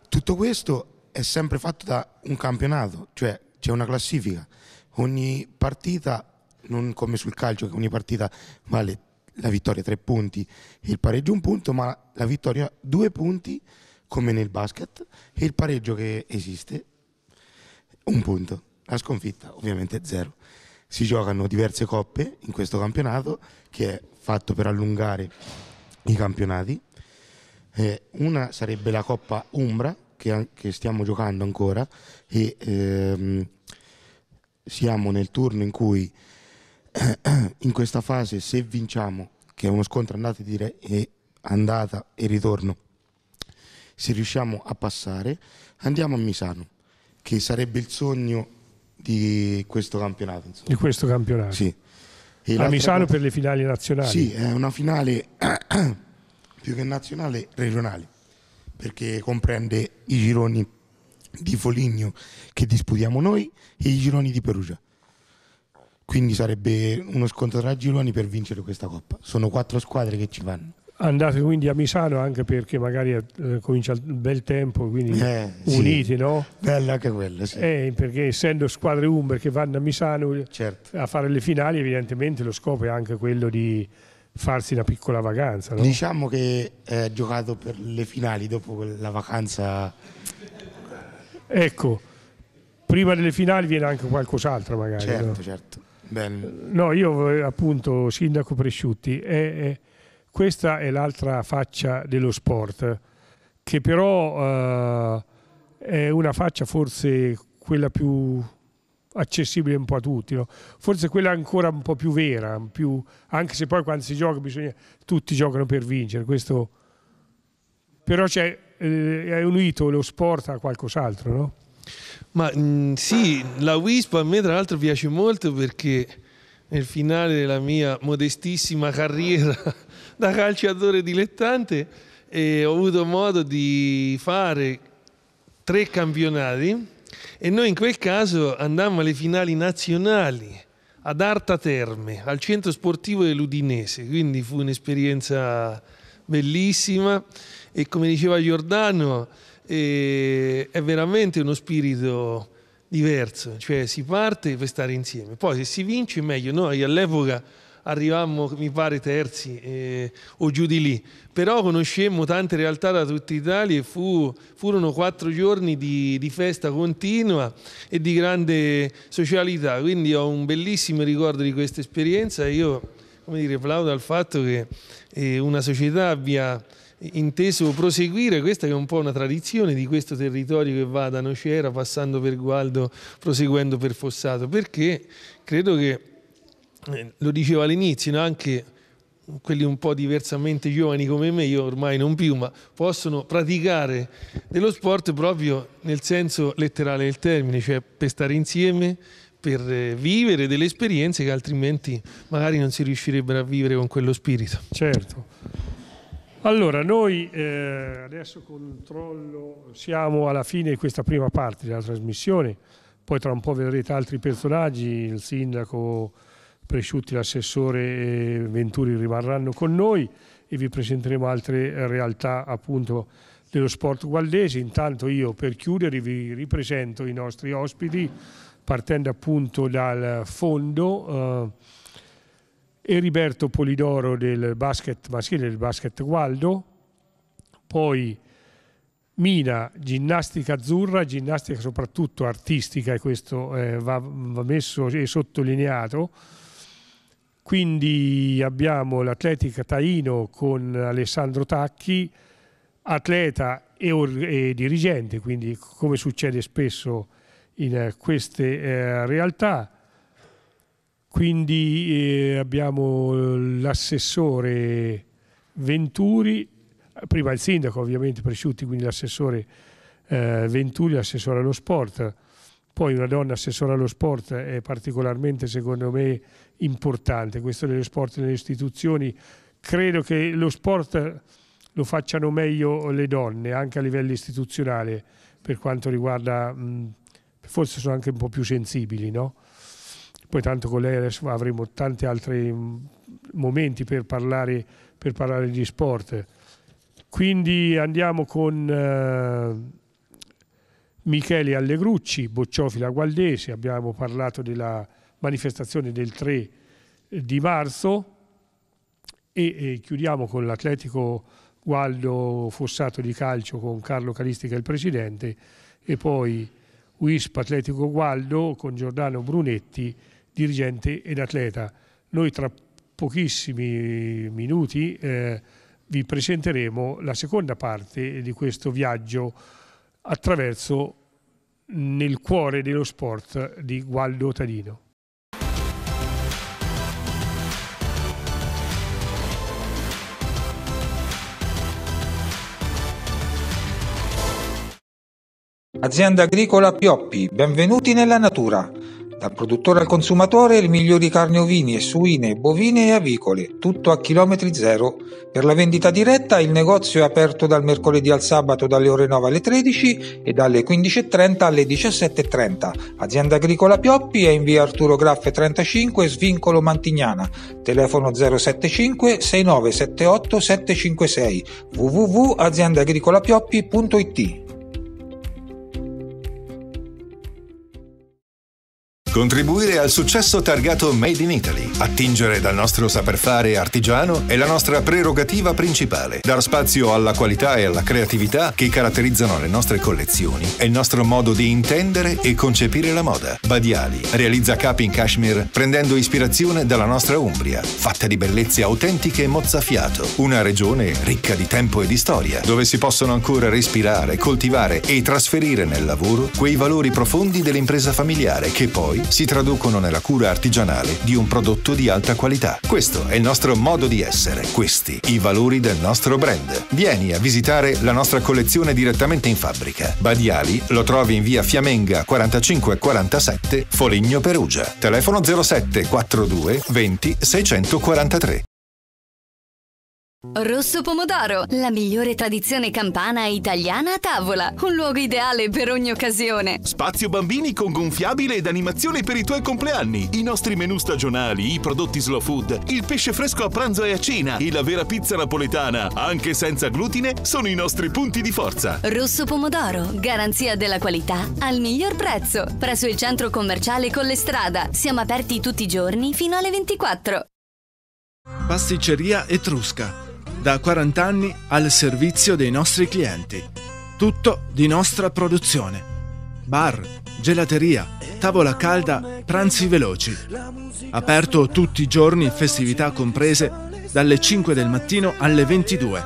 Tutto questo è sempre fatto da un campionato, cioè c'è una classifica. Ogni partita, non come sul calcio, che ogni partita vale la vittoria tre punti e il pareggio un punto, ma la vittoria due punti come nel basket e il pareggio che esiste un punto. La sconfitta ovviamente zero. Si giocano diverse coppe in questo campionato che è fatto per allungare i campionati eh, una sarebbe la Coppa Umbra, che, che stiamo giocando ancora, e ehm, siamo nel turno in cui in questa fase se vinciamo, che è uno scontro andata e, e, andata e ritorno, se riusciamo a passare, andiamo a Misano, che sarebbe il sogno di questo campionato. Insomma. Di questo campionato? Sì. E a Misano cosa... per le finali nazionali? Sì, è una finale più che nazionale, regionali, perché comprende i gironi di Foligno che disputiamo noi e i gironi di Perugia. Quindi sarebbe uno scontro tra gironi per vincere questa coppa. Sono quattro squadre che ci vanno. Andate quindi a Misano anche perché magari eh, comincia il bel tempo, quindi eh, uniti, sì. no? Bella anche quella, sì. Eh, perché essendo squadre umbre che vanno a Misano certo. a fare le finali, evidentemente lo scopo è anche quello di farsi una piccola vacanza. No? Diciamo che eh, ha eh, giocato per le finali dopo la vacanza. Ecco, prima delle finali viene anche qualcos'altro magari. Certo, no? certo. Ben... No, io eh, appunto, sindaco Presciutti, è, è, questa è l'altra faccia dello sport, che però eh, è una faccia forse quella più accessibile un po' a tutti. No? Forse quella è ancora un po' più vera, più, anche se poi quando si gioca bisogna, tutti giocano per vincere. Questo, però c'è, eh, è unito lo sport a qualcos'altro, no? Ma mh, mm, sì, la WISP a me tra l'altro piace molto perché nel finale della mia modestissima carriera da calciatore dilettante eh, ho avuto modo di fare tre campionati e noi in quel caso andammo alle finali nazionali ad Arta Terme, al centro sportivo dell'Udinese, quindi fu un'esperienza bellissima e come diceva Giordano eh, è veramente uno spirito diverso, cioè si parte per stare insieme, poi se si vince meglio, noi all'epoca arrivammo, mi pare, terzi eh, o giù di lì. Però conoscemmo tante realtà da tutta Italia e fu, furono quattro giorni di, di, festa continua e di grande socialità. Quindi ho un bellissimo ricordo di questa esperienza e io, come dire, plaudo al fatto che eh, una società abbia inteso proseguire questa che è un po' una tradizione di questo territorio che va da Nocera passando per Gualdo proseguendo per Fossato perché credo che eh, lo dicevo all'inizio, anche quelli un po' diversamente giovani come me, io ormai non più, ma possono praticare dello sport proprio nel senso letterale del termine, cioè per stare insieme, per eh, vivere delle esperienze che altrimenti magari non si riuscirebbero a vivere con quello spirito. Certo. Allora, noi eh, adesso controllo, siamo alla fine di questa prima parte della trasmissione, poi tra un po' vedrete altri personaggi, il sindaco Presciutti, l'assessore e Venturi rimarranno con noi e vi presenteremo altre realtà appunto dello sport gualdese. Intanto io per chiudere vi ripresento i nostri ospiti partendo appunto dal fondo eh, Eriberto Polidoro del basket maschile del basket Gualdo, poi Mina, ginnastica azzurra, ginnastica soprattutto artistica e questo eh, va, va messo e sottolineato quindi abbiamo l'atletica Taino con Alessandro Tacchi, atleta e, e, dirigente, quindi come succede spesso in queste eh, realtà. Quindi eh, abbiamo l'assessore Venturi, prima il sindaco ovviamente Presciutti, quindi l'assessore eh, Venturi, l'assessore allo sport. Poi una donna assessore allo sport è particolarmente, secondo me, importante, questo dello sport nelle istituzioni. Credo che lo sport lo facciano meglio le donne, anche a livello istituzionale, per quanto riguarda, mh, forse sono anche un po' più sensibili, no? Poi tanto con lei adesso avremo tanti altri momenti per parlare, per parlare, di sport. Quindi andiamo con... Eh, Michele Allegrucci, Bocciofila Gualdesi, abbiamo parlato della manifestazione del 3 eh, di marzo e, e chiudiamo con l'Atletico Gualdo Fossato di calcio con Carlo Caristica il presidente e poi WISP Atletico Gualdo con Giordano Brunetti dirigente ed atleta. Noi tra pochissimi minuti eh, vi presenteremo la seconda parte di questo viaggio attraverso nel cuore dello sport di Gualdo Tadino. Azienda agricola Pioppi, benvenuti nella natura. Dal produttore al consumatore le migliori carni ovine, suine, bovine e avicole, tutto a chilometri zero. Per la vendita diretta il negozio è aperto dal mercoledì al sabato dalle ore 9 alle 13 e dalle 15.30 alle 17.30. Azienda agricola Pioppi è in via Arturo Graffe 35, svincolo Mantignana. Telefono 075 6978 756 www.aziendaagricolapioppi.it Contribuire al successo targato Made in Italy. Attingere dal nostro saper fare artigiano è la nostra prerogativa principale. Dar spazio alla qualità e alla creatività che caratterizzano le nostre collezioni e il nostro modo di intendere e concepire la moda. Badiali realizza capi in cashmere prendendo ispirazione dalla nostra Umbria, fatta di bellezze autentiche e mozzafiato. Una regione ricca di tempo e di storia, dove si possono ancora respirare, coltivare e trasferire nel lavoro quei valori profondi dell'impresa familiare che poi valori si traducono nella cura artigianale di un prodotto di alta qualità. Questo è il nostro modo di essere, questi i valori del nostro brand. Vieni a visitare la nostra collezione direttamente in fabbrica. Badiali lo trovi in via Fiamenga 4547, Foligno Perugia. Telefono 07 42 20 643. Rosso Pomodoro, la migliore tradizione campana e italiana a tavola. Un luogo ideale per ogni occasione. Spazio bambini con gonfiabile ed animazione per i tuoi compleanni. I nostri menù stagionali, i prodotti slow food, il pesce fresco a pranzo e a cena e la vera pizza napoletana, anche senza glutine, sono i nostri punti di forza. Rosso Pomodoro, garanzia della qualità al miglior prezzo. Presso il centro commerciale strada. Siamo aperti tutti i giorni fino alle 24. Pasticceria Etrusca da 40 anni al servizio dei nostri clienti. Tutto di nostra produzione. Bar, gelateria, tavola calda, pranzi veloci. Aperto tutti i giorni, festività comprese, dalle 5 del mattino alle 22.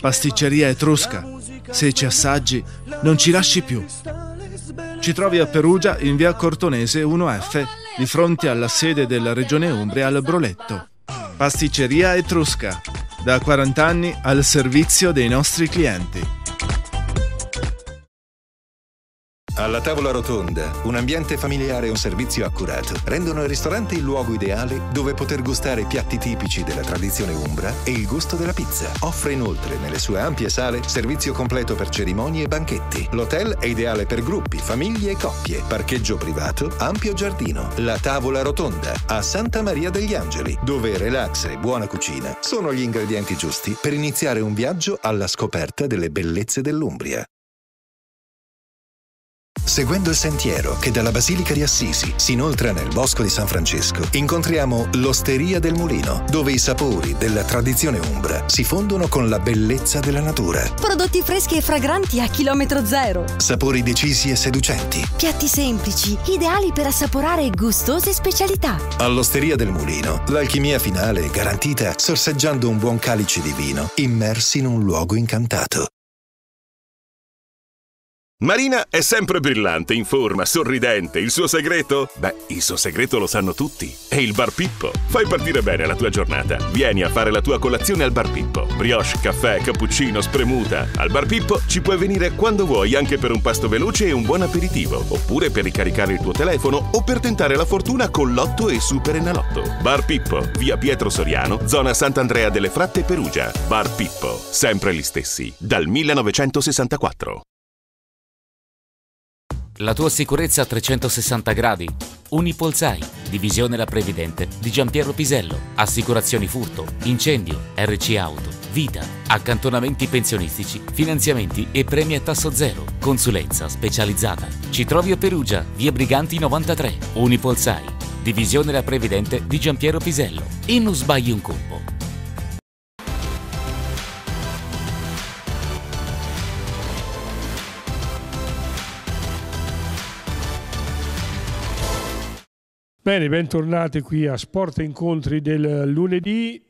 Pasticceria etrusca. Se ci assaggi, non ci lasci più. Ci trovi a Perugia in via Cortonese 1F, di fronte alla sede della Regione Umbria al Broletto. Pasticceria etrusca da 40 anni al servizio dei nostri clienti. Alla tavola rotonda, un ambiente familiare e un servizio accurato rendono il ristorante il luogo ideale dove poter gustare piatti tipici della tradizione umbra e il gusto della pizza. Offre inoltre nelle sue ampie sale servizio completo per cerimonie e banchetti. L'hotel è ideale per gruppi, famiglie e coppie. Parcheggio privato, ampio giardino. La tavola rotonda a Santa Maria degli Angeli, dove relax e buona cucina sono gli ingredienti giusti per iniziare un viaggio alla scoperta delle bellezze dell'Umbria. Seguendo il sentiero che dalla Basilica di Assisi si inoltra nel Bosco di San Francesco, incontriamo l'Osteria del Mulino, dove i sapori della tradizione umbra si fondono con la bellezza della natura. Prodotti freschi e fragranti a chilometro zero. Sapori decisi e seducenti. Piatti semplici, ideali per assaporare gustose specialità. All'Osteria del Mulino, l'alchimia finale è garantita sorseggiando un buon calice di vino, immersi in un luogo incantato. Marina è sempre brillante, in forma, sorridente. Il suo segreto? Beh, il suo segreto lo sanno tutti. È il Bar Pippo. Fai partire bene la tua giornata. Vieni a fare la tua colazione al Bar Pippo. Brioche, caffè, cappuccino, spremuta. Al Bar Pippo ci puoi venire quando vuoi anche per un pasto veloce e un buon aperitivo, oppure per ricaricare il tuo telefono o per tentare la fortuna con Lotto e Super Enalotto. Bar Pippo, via Pietro Soriano, zona Sant'Andrea delle Fratte, Perugia. Bar Pippo, sempre gli stessi, dal 1964. La tua sicurezza a 360 gradi. Unipolsai, divisione La Previdente di Giampiero Pisello. Assicurazioni furto, incendio, RC auto, vita, accantonamenti pensionistici, finanziamenti e premi a tasso zero. Consulenza specializzata. Ci trovi a Perugia, via Briganti 93. Unipolsai, divisione La Previdente di Giampiero Pisello. E non sbagli un colpo. Bene, bentornati qui a Sport e Incontri del lunedì.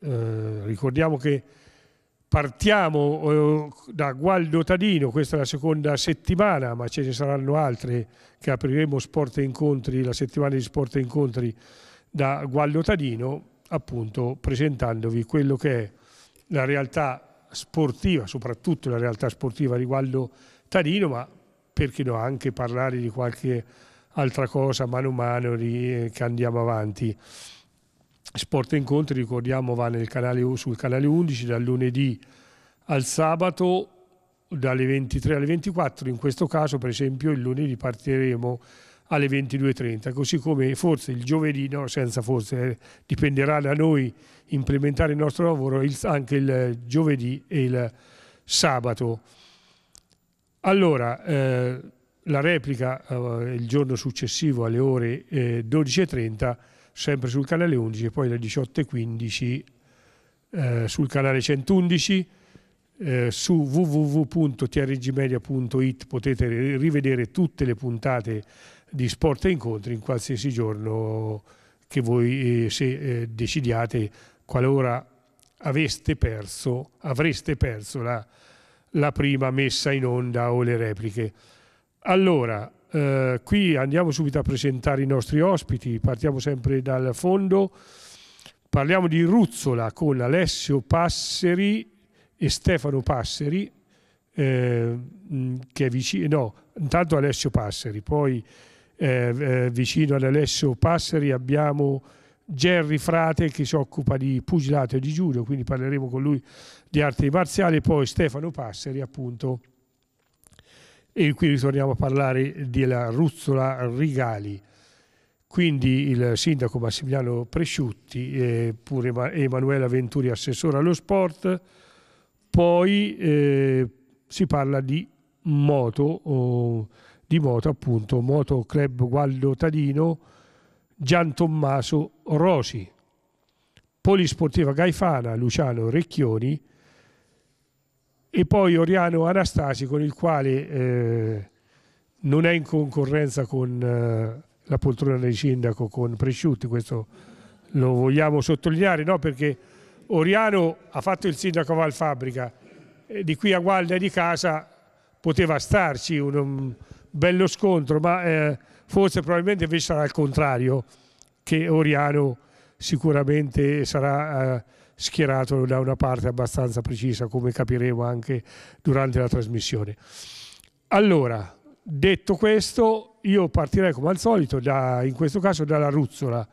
Eh, ricordiamo che partiamo eh, da Gualdo Tadino, questa è la seconda settimana, ma ce ne saranno altre che apriremo Sport Incontri, la settimana di Sport e Incontri da Gualdo Tadino, appunto presentandovi quello che è la realtà sportiva, soprattutto la realtà sportiva di Gualdo Tadino, ma perché no anche parlare di qualche altra cosa mano a mano che andiamo avanti. Sport e incontri, ricordiamo, va canale, sul canale 11 dal lunedì al sabato dalle 23 alle 24, in questo caso per esempio il lunedì partiremo alle 22.30, così come forse il giovedì, no, senza forse, eh, dipenderà da noi implementare il nostro lavoro il, anche il giovedì e il sabato. Allora, eh, la replica eh, il giorno successivo alle ore eh, 12.30 sempre sul canale 11 e poi alle 18.15 eh, sul canale 111 eh, su www.trgmedia.it potete rivedere tutte le puntate di sport e incontri in qualsiasi giorno che voi eh, se eh, decidiate qualora aveste perso avreste perso la, la prima messa in onda o le repliche allora, eh, qui andiamo subito a presentare i nostri ospiti, partiamo sempre dal fondo. Parliamo di Ruzzola con Alessio Passeri e Stefano Passeri, eh, mm, che è vicino, no, intanto Alessio Passeri, poi eh, eh, vicino ad Alessio Passeri abbiamo Gerry Frate che si occupa di pugilato e di judo, quindi parleremo con lui di arte marziale, e poi Stefano Passeri appunto e qui ritorniamo a parlare della Ruzzola Rigali. Quindi il sindaco Massimiliano Presciutti e eh, pure Emanuela Venturi, assessore allo sport, poi eh, si parla di moto, oh, di moto appunto, Moto Club Gualdo Tadino, Gian Tommaso Rosi, Polisportiva Gaifana, Luciano Recchioni, e poi Oriano Anastasi con il quale eh, non è in concorrenza con eh, la poltrona del sindaco con Presciutti, questo lo vogliamo sottolineare, no? perché Oriano ha fatto il sindaco a Valfabbrica, eh, di qui a Gualda di casa poteva starci un, un bello scontro, ma eh, forse probabilmente invece sarà il contrario, che Oriano sicuramente sarà eh, schierato da una parte abbastanza precisa, come capiremo anche durante la trasmissione. Allora, detto questo, io partirei come al solito, da, in questo caso dalla Ruzzola.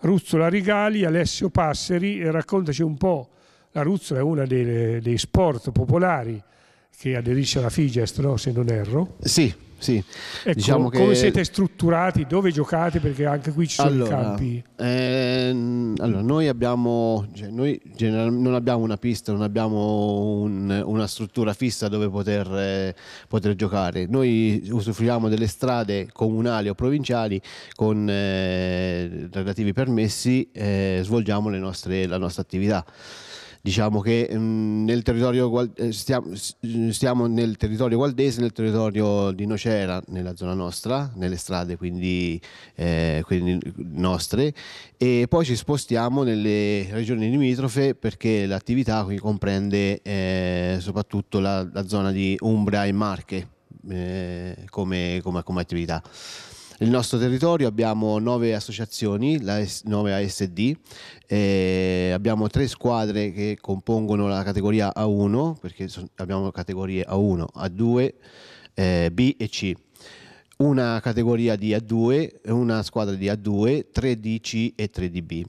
Ruzzola Rigali, Alessio Passeri, raccontaci un po'. La Ruzzola è uno dei, dei sport popolari che aderisce alla Figest, no? se non erro. Sì, sì. Ecco, diciamo che... Come siete strutturati? Dove giocate? Perché anche qui ci sono allora, i campi. Ehm, allora, noi abbiamo, cioè, noi general- non abbiamo una pista, non abbiamo un, una struttura fissa dove poter, eh, poter, giocare. Noi usufruiamo delle strade comunali o provinciali con eh, relativi permessi, eh, svolgiamo nostre, la nostra attività. Diciamo che mh, mm, nel territorio, eh, stiamo, mm, stiamo, nel territorio gualdese, nel territorio di Nocera, nella zona nostra, nelle strade quindi, eh, quindi nostre, e poi ci spostiamo nelle regioni limitrofe perché l'attività qui comprende eh, soprattutto la, la, zona di Umbria e Marche eh, come, come, come attività. Nel nostro territorio abbiamo nove associazioni, nove ASD, abbiamo tre squadre che compongono la categoria A1, perché abbiamo categorie A1, A2, eh, B e C una categoria di A2, una squadra di A2, 3 di C e 3 di B.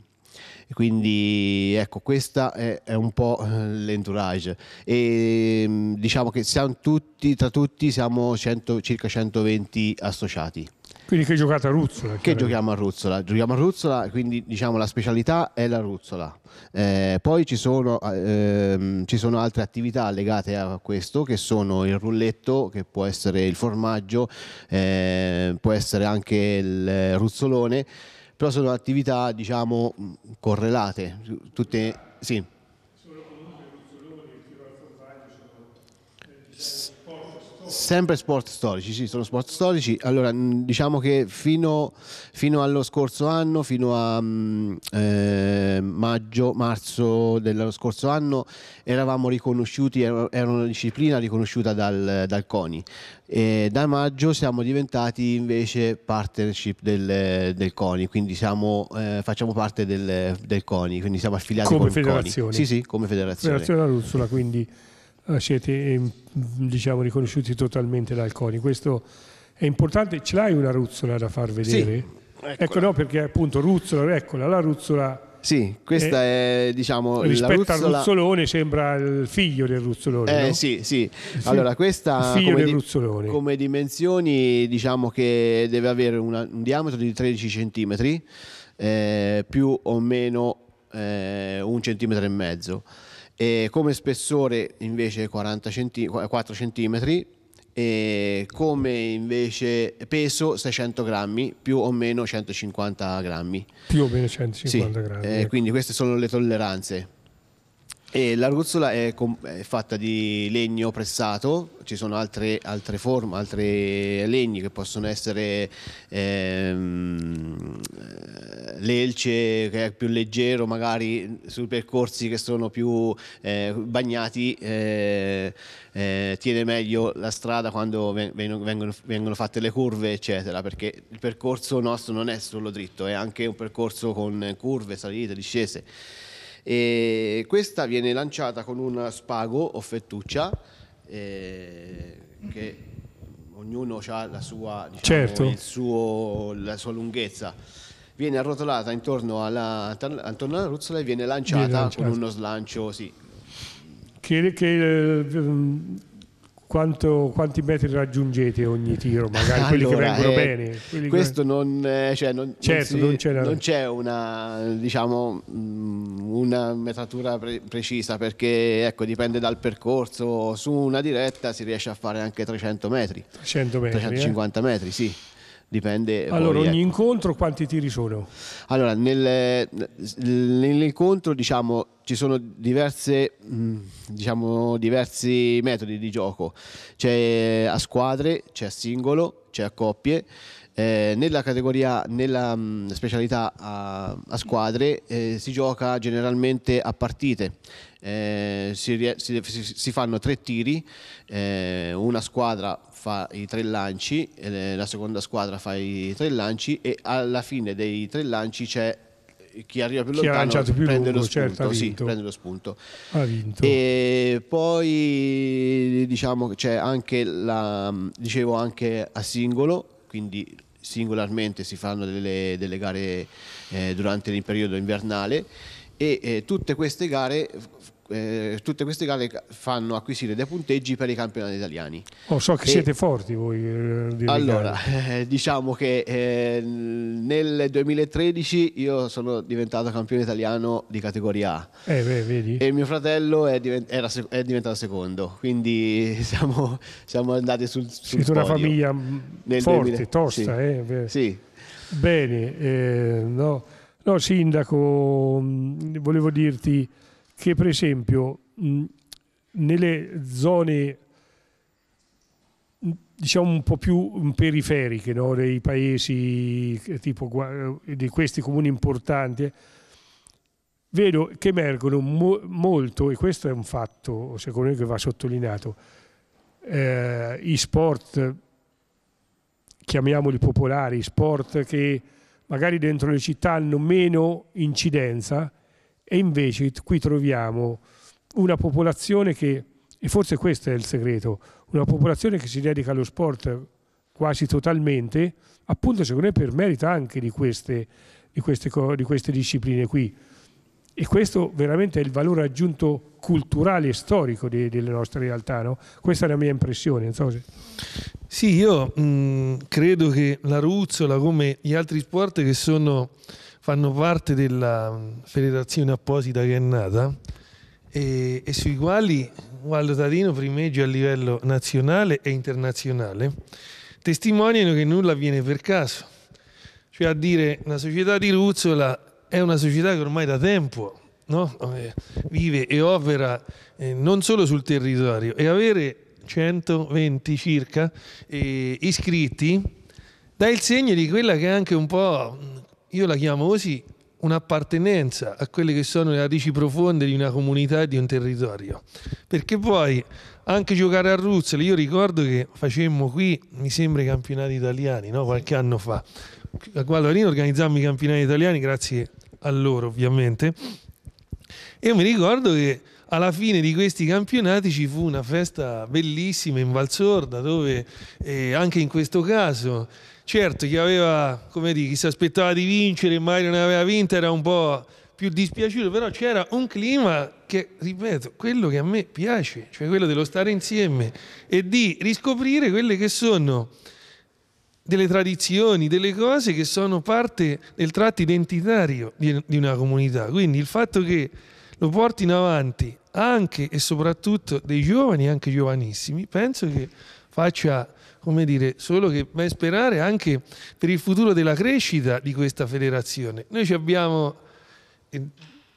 Quindi ecco, questa è, è un po' eh, l'entourage. E mm, diciamo che siamo tutti, tra tutti siamo 100, circa 120 associati. Quindi che giocate a Ruzzola? Che giochiamo a Ruzzola, giochiamo a Ruzzola, quindi diciamo la specialità è la Ruzzola. Eh, poi ci sono, ehm, ci sono, altre attività legate a questo che sono il rulletto, che può essere il formaggio, eh, può essere anche il eh, ruzzolone, però sono attività diciamo correlate, tutte... Sì. Sempre sport storici, sì, sono sport storici. Allora, diciamo che fino, fino allo scorso anno, fino a mm, eh, maggio, marzo dello scorso anno, eravamo riconosciuti, er, era una disciplina riconosciuta dal, dal CONI. E da maggio siamo diventati invece partnership del, del CONI, quindi siamo, eh, facciamo parte del, del, CONI, quindi siamo affiliati come federazione. Sì, sì, come federazione. Federazione Ruzzula, quindi eh, siete ehm, diciamo, riconosciuti totalmente dal CONI. Questo è importante. Ce l'hai una ruzzola da far vedere? Sì, ecco, eccola. ecco no, perché appunto ruzzola, eccola, la ruzzola... Sì, questa eh, è diciamo rispetto ruzzola... al ruzzolone sembra il figlio del ruzzolone. Eh, no? sì, sì, sì. Allora, questa figlio come, del di... ruzzolone. come dimensioni diciamo che deve avere una, un diametro di 13 cm eh, più o meno eh, un centimetro e mezzo. E come spessore invece 40 centi- 4 cm e come invece peso 600 grammi più o meno 150 grammi più o meno 150 sì, grammi eh, ecco. quindi queste sono le tolleranze e ruzzola è, è, fatta di legno pressato, ci sono altre, altre forme, altri legni che possono essere ehm, l'elce che è più leggero magari sui percorsi che sono più eh, bagnati eh, eh, tiene meglio la strada quando vengono, vengono, fatte le curve eccetera perché il percorso nostro non è solo dritto è anche un percorso con curve, salite, discese e questa viene lanciata con un spago o fettuccia eh, che ognuno ha la sua, diciamo, certo. suo, la sua lunghezza viene arrotolata intorno alla, intorno alla ruzzola e viene lanciata, viene lanciata. con uno slancio sì. che, che eh, quanto, quanti metri raggiungete ogni tiro, magari allora, quelli che vengono eh, bene? questo che... non, eh, cioè, non, certo, non, si, non, c'è non, c'è una, diciamo, mm, una metatura pre- precisa perché ecco, dipende dal percorso. Su una diretta si riesce a fare anche 300 metri, 300 metri 350 eh? metri, sì dipende. Allora, poi, ogni ecco. incontro quanti tiri sono? Allora, nel, nell'incontro diciamo, ci sono diverse, mm, diciamo, diversi metodi di gioco. C'è a squadre, c'è a singolo, c'è a coppie. Eh, nella categoria, nella mh, mm, specialità a, a squadre eh, si gioca generalmente a partite, eh, si, si, si, fanno tre tiri, eh, una squadra fa i tre lanci, la seconda squadra fa i tre lanci e alla fine dei tre lanci c'è chi arriva più chi lontano più prende, lungo, lo certo, spunto, certo, sì, prende lo spunto. E poi diciamo c'è anche la dicevo anche a singolo, quindi singolarmente si fanno delle, delle gare eh, durante il periodo invernale e eh, tutte queste gare eh, tutte queste gare fanno acquisire dei punteggi per i campionati italiani. Oh, so che e, siete forti voi. Eh, allora, eh, diciamo che eh, nel 2013 io sono diventato campione italiano di categoria A eh, beh, e mio fratello è, divent- era, è, diventato secondo, quindi siamo, siamo andati sul, sul Siete una famiglia nel forte, 2000- tosta. Eh, sì. sì. Bene, no. no, sindaco, mm, volevo dirti che per esempio nelle zone diciamo un po' più periferiche no? dei paesi eh, tipo eh, di questi comuni importanti eh, vedo che emergono mo molto e questo è un fatto secondo me che va sottolineato eh, i sport chiamiamoli popolari sport che magari dentro le città hanno meno incidenza e invece qui troviamo una popolazione che, e forse questo è il segreto, una popolazione che si dedica allo sport quasi totalmente, appunto secondo me per merito anche di queste, di queste, di queste discipline qui. E questo veramente è il valore aggiunto culturale e storico di, delle nostre realtà, no? Questa è la mia impressione. So se... Sì, io mh, credo che la ruzzola, come gli altri sport che sono fanno parte della mm, federazione apposita che è nata e, e sui quali Waldo Tarino primeggia a livello nazionale e internazionale, testimoniano che nulla avviene per caso. Cioè a dire la società di Ruzzola è una società che ormai da tempo no? Eh, vive e opera eh, non solo sul territorio e avere 120 circa eh, iscritti dà il segno di quella che è anche un po' io la chiamo così, un'appartenenza a quelle che sono le radici profonde di una comunità e di un territorio. Perché poi anche giocare a Ruzzoli, io ricordo che facemmo qui, mi sembra, i campionati italiani, no? qualche anno fa. A Guadalino organizzammo i campionati italiani grazie a loro ovviamente. E mi ricordo che alla fine di questi campionati ci fu una festa bellissima in Valsorda dove eh, anche in questo caso certo chi aveva, come dire, chi si aspettava di vincere e mai non aveva vinto era un po' più dispiaciuto, però c'era un clima che, ripeto, quello che a me piace, cioè quello dello stare insieme e di riscoprire quelle che sono delle tradizioni, delle cose che sono parte del tratto identitario di una comunità. Quindi il fatto che lo portino avanti anche e soprattutto dei giovani, anche giovanissimi, penso che faccia come dire, solo che ben sperare anche per il futuro della crescita di questa federazione. Noi ci abbiamo eh,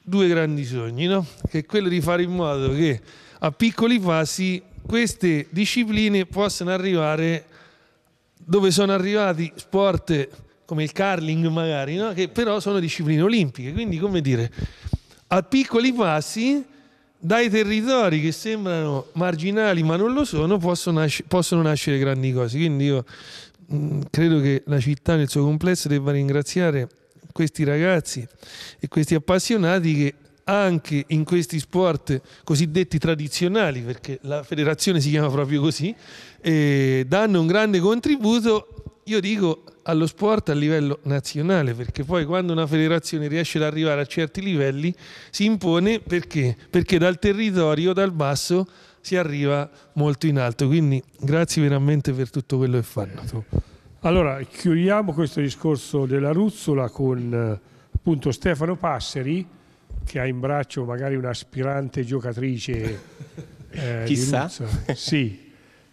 due grandi sogni, no? che è quello di fare in modo che a piccoli passi queste discipline possano arrivare dove sono arrivati sport come il curling magari, no? che però sono discipline olimpiche, quindi come dire, a piccoli passi dai territori che sembrano marginali ma non lo sono possono, nasc- possono nascere grandi cose. Quindi io mh, mm, credo che la città nel suo complesso debba ringraziare questi ragazzi e questi appassionati che anche in questi sport cosiddetti tradizionali, perché la federazione si chiama proprio così, eh, danno un grande contributo io dico allo sport a livello nazionale, perché poi quando una federazione riesce ad arrivare a certi livelli si impone perché? Perché dal territorio, dal basso, si arriva molto in alto. Quindi grazie veramente per tutto quello che fanno. Allora, chiudiamo questo discorso della Ruzzola con appunto Stefano Passeri, che ha in braccio magari un'aspirante giocatrice. Eh, Chissà. Sì,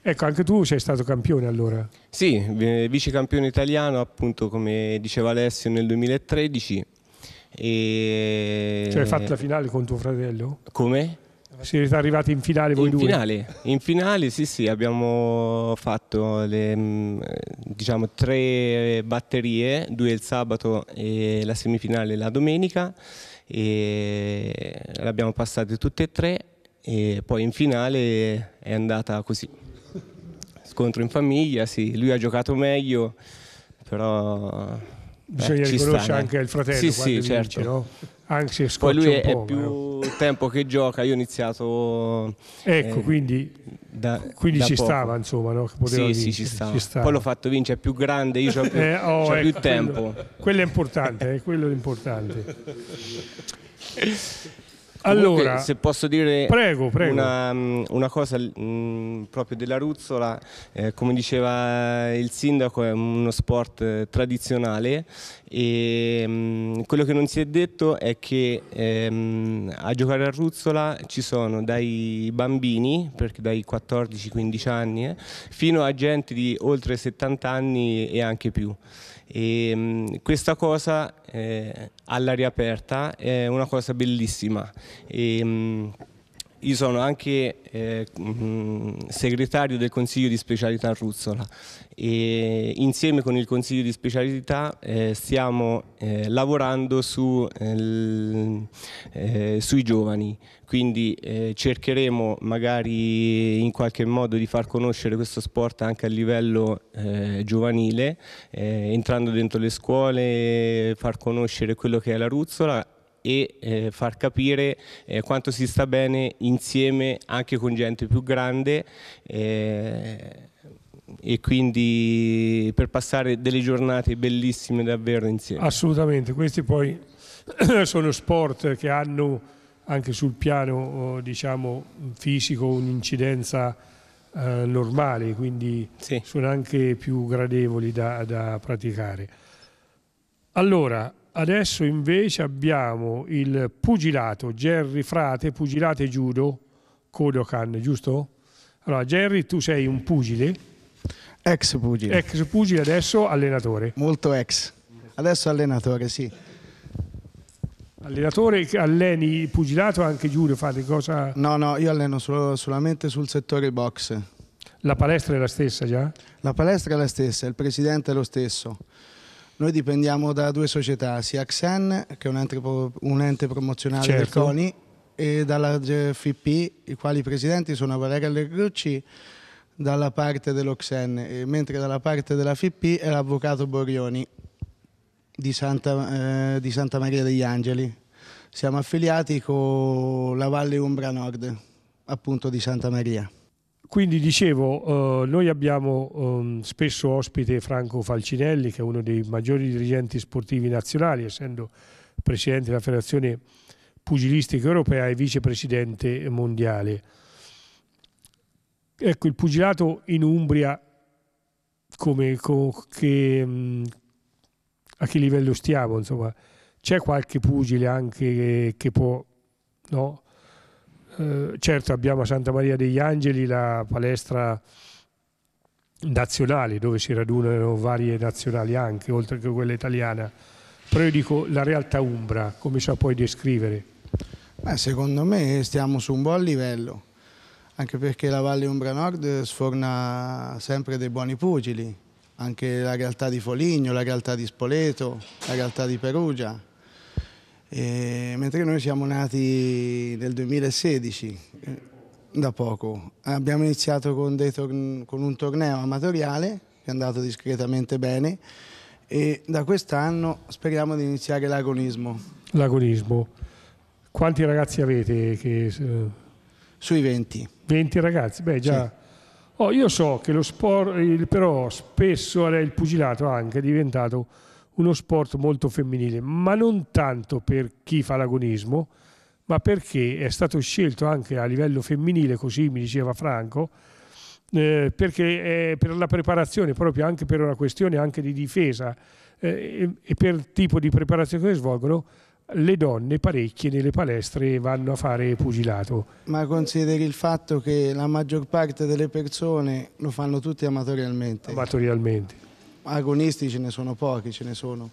Ecco, anche tu sei stato campione allora. Sì, vice campione italiano appunto come diceva Alessio nel 2013. E... Cioè hai fatto la finale con tuo fratello? Come? Siete arrivati in finale voi in due? Finale, in finale sì sì, abbiamo fatto le, mm, diciamo, tre batterie, due il sabato e la semifinale la domenica e le abbiamo passate tutte e tre e poi in finale è andata così scontro in famiglia, sì, lui ha giocato meglio, però... Bisogna beh, riconoscere eh. anche il fratello sì, sì, vinci, certo. no? Anzi, Poi lui è, po', è più però. tempo che gioca, io ho iniziato... Ecco, eh, quindi, da, quindi da ci poco. stava, insomma, no? Che poteva sì, vincere, sì, ci stava. ci stava. Poi l'ho fatto vincere, è più grande, io ho più, eh, oh, ecco, più tempo. Quello, quello, è importante, eh, quello è importante. Allora, Comunque, se posso dire prego, prego. Una, mm, una, cosa mh, mm, proprio della Ruzzola, eh, come diceva il sindaco, è uno sport eh, tradizionale e mh, mm, quello che non si è detto è che ehm, a giocare a Ruzzola ci sono dai bambini, perché dai 14-15 anni, eh, fino a gente di oltre 70 anni e anche più. E ehm, mh, questa cosa eh, all'aria aperta è una cosa bellissima. E, ehm, mh, io sono anche eh, mm, segretario del Consiglio di Specialità Ruzzola e insieme con il Consiglio di Specialità eh, stiamo eh, lavorando su, eh, eh, sui giovani, quindi eh, cercheremo magari in qualche modo di far conoscere questo sport anche a livello giovanile, entrando dentro le scuole, far conoscere quello che è la Ruzzola e eh, far capire eh, quanto si sta bene insieme anche con gente più grande eh, e quindi per passare delle giornate bellissime davvero insieme. Assolutamente, questi poi sono sport che hanno anche sul piano oh, diciamo, fisico un'incidenza eh, normale, quindi sì. sono anche più gradevoli da, da praticare. Allora, Adesso invece abbiamo il pugilato, Gerry Frate, pugilate judo, Kodokan, giusto? Allora Gerry tu sei un pugile. Ex pugile. Ex pugile, adesso allenatore. Molto ex, adesso allenatore, sì. Allenatore, alleni pugilato anche Giulio, fate cosa? No, no, io alleno solo, solamente sul settore box. La palestra è la stessa già? La palestra è la stessa, il presidente è lo stesso. Noi dipendiamo da due società, sia Xen, che è un ente, un ente promozionale certo. del CONI, e dalla FIP, i quali presidenti sono Valeria Lerrucci dalla parte dello dell'Oxen, mentre dalla parte della FIP è l'avvocato Borioni di Santa, eh, di Santa Maria degli Angeli. Siamo affiliati con la Valle Umbra Nord, appunto di Santa Maria. Quindi dicevo, eh, noi abbiamo eh, spesso ospite Franco Falcinelli, che è uno dei maggiori dirigenti sportivi nazionali, essendo presidente della Federazione Pugilistica Europea e vicepresidente mondiale. Ecco, il pugilato in Umbria, come, co, che, mm, a che livello stiamo? Insomma, c'è qualche pugile anche che, che può... No? Eh, certo abbiamo a Santa Maria degli Angeli la palestra nazionale dove si radunano varie nazionali anche, oltre che quella italiana, però io dico la realtà umbra, come la puoi descrivere? Beh, secondo me stiamo su un buon livello, anche perché la Valle Umbra Nord sforna sempre dei buoni pugili, anche la realtà di Foligno, la realtà di Spoleto, la realtà di Perugia. E, eh, mentre noi siamo nati nel 2016, eh, da poco. Abbiamo iniziato con, con un torneo amatoriale, che è andato discretamente bene, e da quest'anno speriamo di iniziare l'agonismo. L'agonismo. Quanti ragazzi avete? Che... Eh, Sui 20. 20 ragazzi, beh già... Sì. Oh, io so che lo sport, però spesso il pugilato anche è diventato uno sport molto femminile, ma non tanto per chi fa l'agonismo, ma perché è stato scelto anche a livello femminile, così mi diceva Franco, eh, perché è per la preparazione, proprio anche per una questione anche di difesa eh, e per il tipo di preparazione che svolgono, le donne parecchie nelle palestre vanno a fare pugilato. Ma consideri il fatto che la maggior parte delle persone lo fanno tutti amatorialmente? Amatorialmente agonisti ce ne sono pochi, ce ne sono,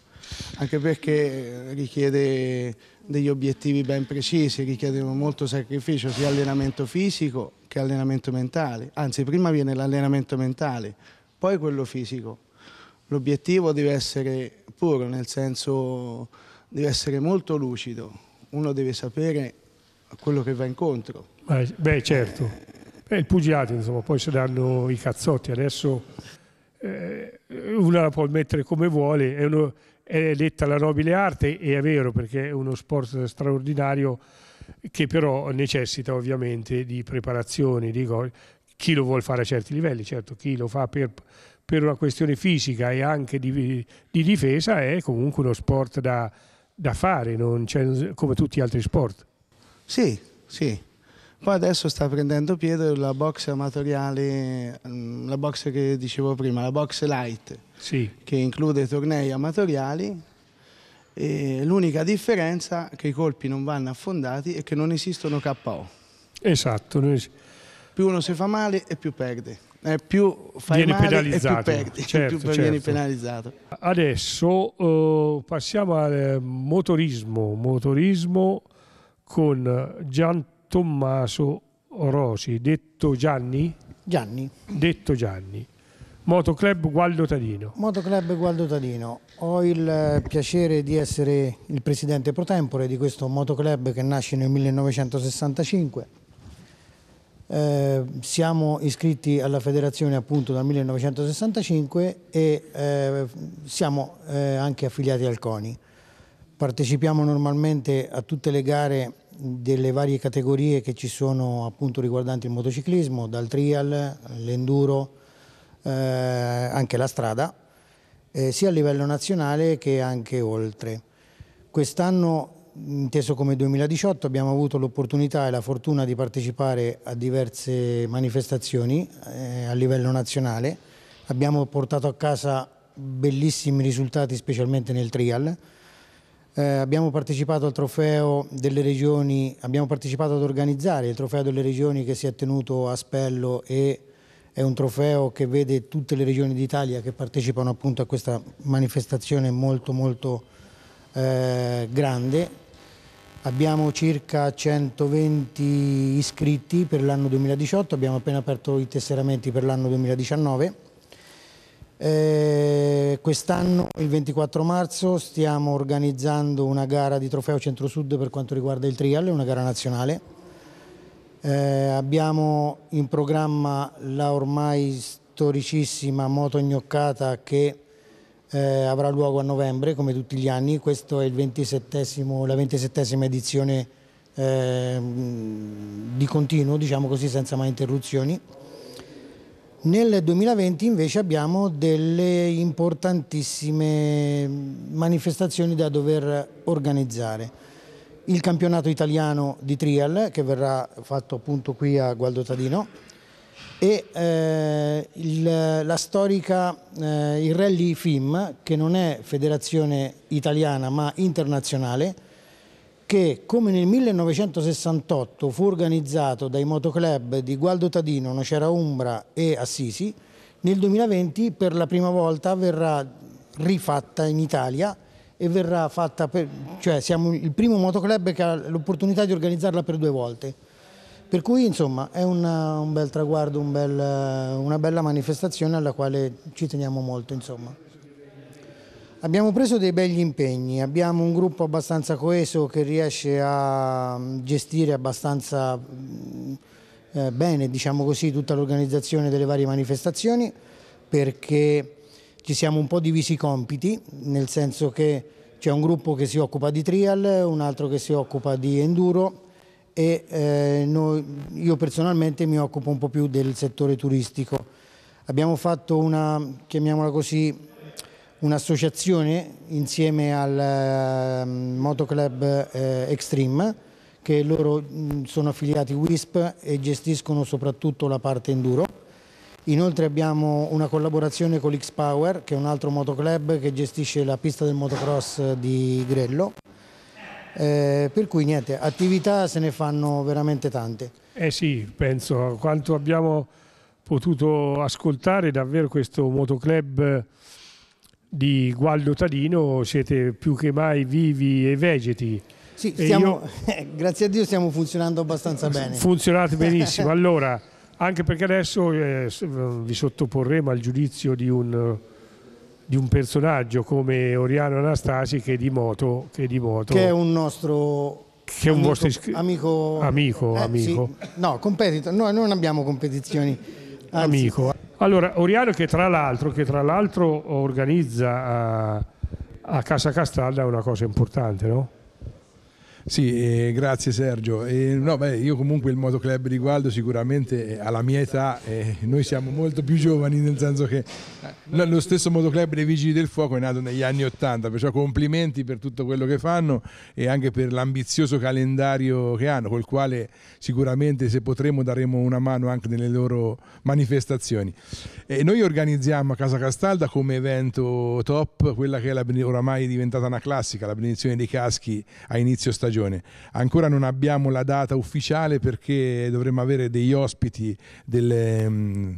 anche perché richiede degli obiettivi ben precisi, richiede molto sacrificio sia allenamento fisico che allenamento mentale, anzi prima viene l'allenamento mentale, poi quello fisico. L'obiettivo deve essere puro, nel senso deve essere molto lucido, uno deve sapere quello che va incontro. Beh certo, eh, il pugilato insomma, poi si danno i cazzotti, adesso eh, una la può mettere come vuole, è, uno, è detta la nobile arte, e è vero perché è uno sport straordinario che però necessita ovviamente di preparazione, di chi lo vuole fare a certi livelli, certo chi lo fa per, per una questione fisica e anche di, di, difesa è comunque uno sport da, da fare, come tutti gli altri sport. Sì, sì, poi adesso sta prendendo piede la box amatoriale, mm, la box che dicevo prima, la box light, sì. che include tornei amatoriali. l'unica differenza è che i colpi non vanno affondati e che non esistono KO. Esatto. Più uno si fa male e più perde. Eh, più fai vieni male penalizzato. e più perdi, certo, più certo. vieni certo. penalizzato. Adesso uh, passiamo al motorismo, motorismo con Gian Tommaso Rosi, detto Gianni? Gianni. Detto Gianni. Motoclub Gualdo Tadino. Motoclub Gualdo Tadino. Ho il eh, piacere di essere il presidente pro tempore di questo motoclub che nasce nel 1965. Eh, siamo iscritti alla federazione appunto dal 1965 e eh, siamo eh, anche affiliati al CONI. Partecipiamo normalmente a tutte le gare delle varie categorie che ci sono appunto riguardanti il motociclismo, dal trial, l'enduro, eh, anche la strada, eh, sia a livello nazionale che anche oltre. Quest'anno, inteso come 2018, abbiamo avuto l'opportunità e la fortuna di partecipare a diverse manifestazioni eh, a livello nazionale. Abbiamo portato a casa bellissimi risultati, specialmente nel trial, eh, abbiamo partecipato al trofeo delle regioni, abbiamo partecipato ad organizzare il trofeo delle regioni che si è tenuto a Spello e è un trofeo che vede tutte le regioni d'Italia che partecipano appunto a questa manifestazione molto molto eh, grande. Abbiamo circa 120 iscritti per l'anno 2018, abbiamo appena aperto i tesseramenti per l'anno 2019 eh, quest'anno, il 24 marzo, stiamo organizzando una gara di trofeo Centro-Sud per quanto riguarda il trial, una gara nazionale. Eh, abbiamo in programma la ormai storicissima moto gnoccata che eh, avrà luogo a novembre, come tutti gli anni. Questa è 27 la 27esima edizione ehm, di continuo, diciamo così, senza mai interruzioni. Nel 2020 invece abbiamo delle importantissime manifestazioni da dover organizzare. Il campionato italiano di trial che verrà fatto appunto qui a Gualdotadino e eh, il, la storica, eh, il rally FIM che non è federazione italiana ma internazionale che, come nel 1968 fu organizzato dai motoclub di Gualdo Tadino, Nocera Umbra e Assisi, nel 2020 per la prima volta verrà rifatta in Italia e verrà fatta per, cioè siamo il primo motoclub che ha l'opportunità di organizzarla per due volte. Per cui insomma è una, un bel traguardo, un bel, una bella manifestazione alla quale ci teniamo molto insomma. Abbiamo preso dei begli impegni, abbiamo un gruppo abbastanza coeso che riesce a mm, gestire abbastanza mm, eh, bene diciamo così, tutta l'organizzazione delle varie manifestazioni perché ci siamo un po' divisi i compiti, nel senso che c'è un gruppo che si occupa di trial, un altro che si occupa di enduro e eh, noi, io personalmente mi occupo un po' più del settore turistico. Abbiamo fatto una, chiamiamola così, un'associazione insieme al ehm, Motoclub eh, Extreme che loro mm, sono affiliati WISP e gestiscono soprattutto la parte enduro. Inoltre abbiamo una collaborazione con l'X-Power che è un altro motoclub che gestisce la pista del motocross di Grello. Eh, per cui niente, attività se ne fanno veramente tante. Eh sì, penso, quanto abbiamo potuto ascoltare davvero questo motoclub di Gualdo Tadino siete più che mai vivi e vegeti. Sì, stiamo, io, eh, grazie a Dio stiamo funzionando abbastanza bene. Funzionate benissimo. allora, anche perché adesso eh, eh, vi sottoporremo al giudizio di un, di un, personaggio come Oriano Anastasi che è di moto... Che è, di moto, che è un nostro che è un amico, vostro amico, amico, eh, amico. Sì. no competitor noi non abbiamo competizioni amico. Allora, Oriano che tra l'altro, che tra l'altro organizza a, a Casa è una cosa importante, no? Sì, eh, grazie Sergio. Eh, no, beh, io comunque il motoclub di Gualdo sicuramente eh, alla mia età, eh, noi siamo molto più giovani nel senso che eh, no, lo stesso motoclub dei Vigili del Fuoco è nato negli anni Ottanta, perciò complimenti per tutto quello che fanno e anche per l'ambizioso calendario che hanno, col quale sicuramente se potremo daremo una mano anche nelle loro manifestazioni. noi organizziamo a Casa Castalda come evento top quella che è la, oramai diventata una classica, la benedizione dei caschi a inizio stagione ragione. Ancora non abbiamo la data ufficiale perché dovremmo avere degli ospiti delle... Mh, mm,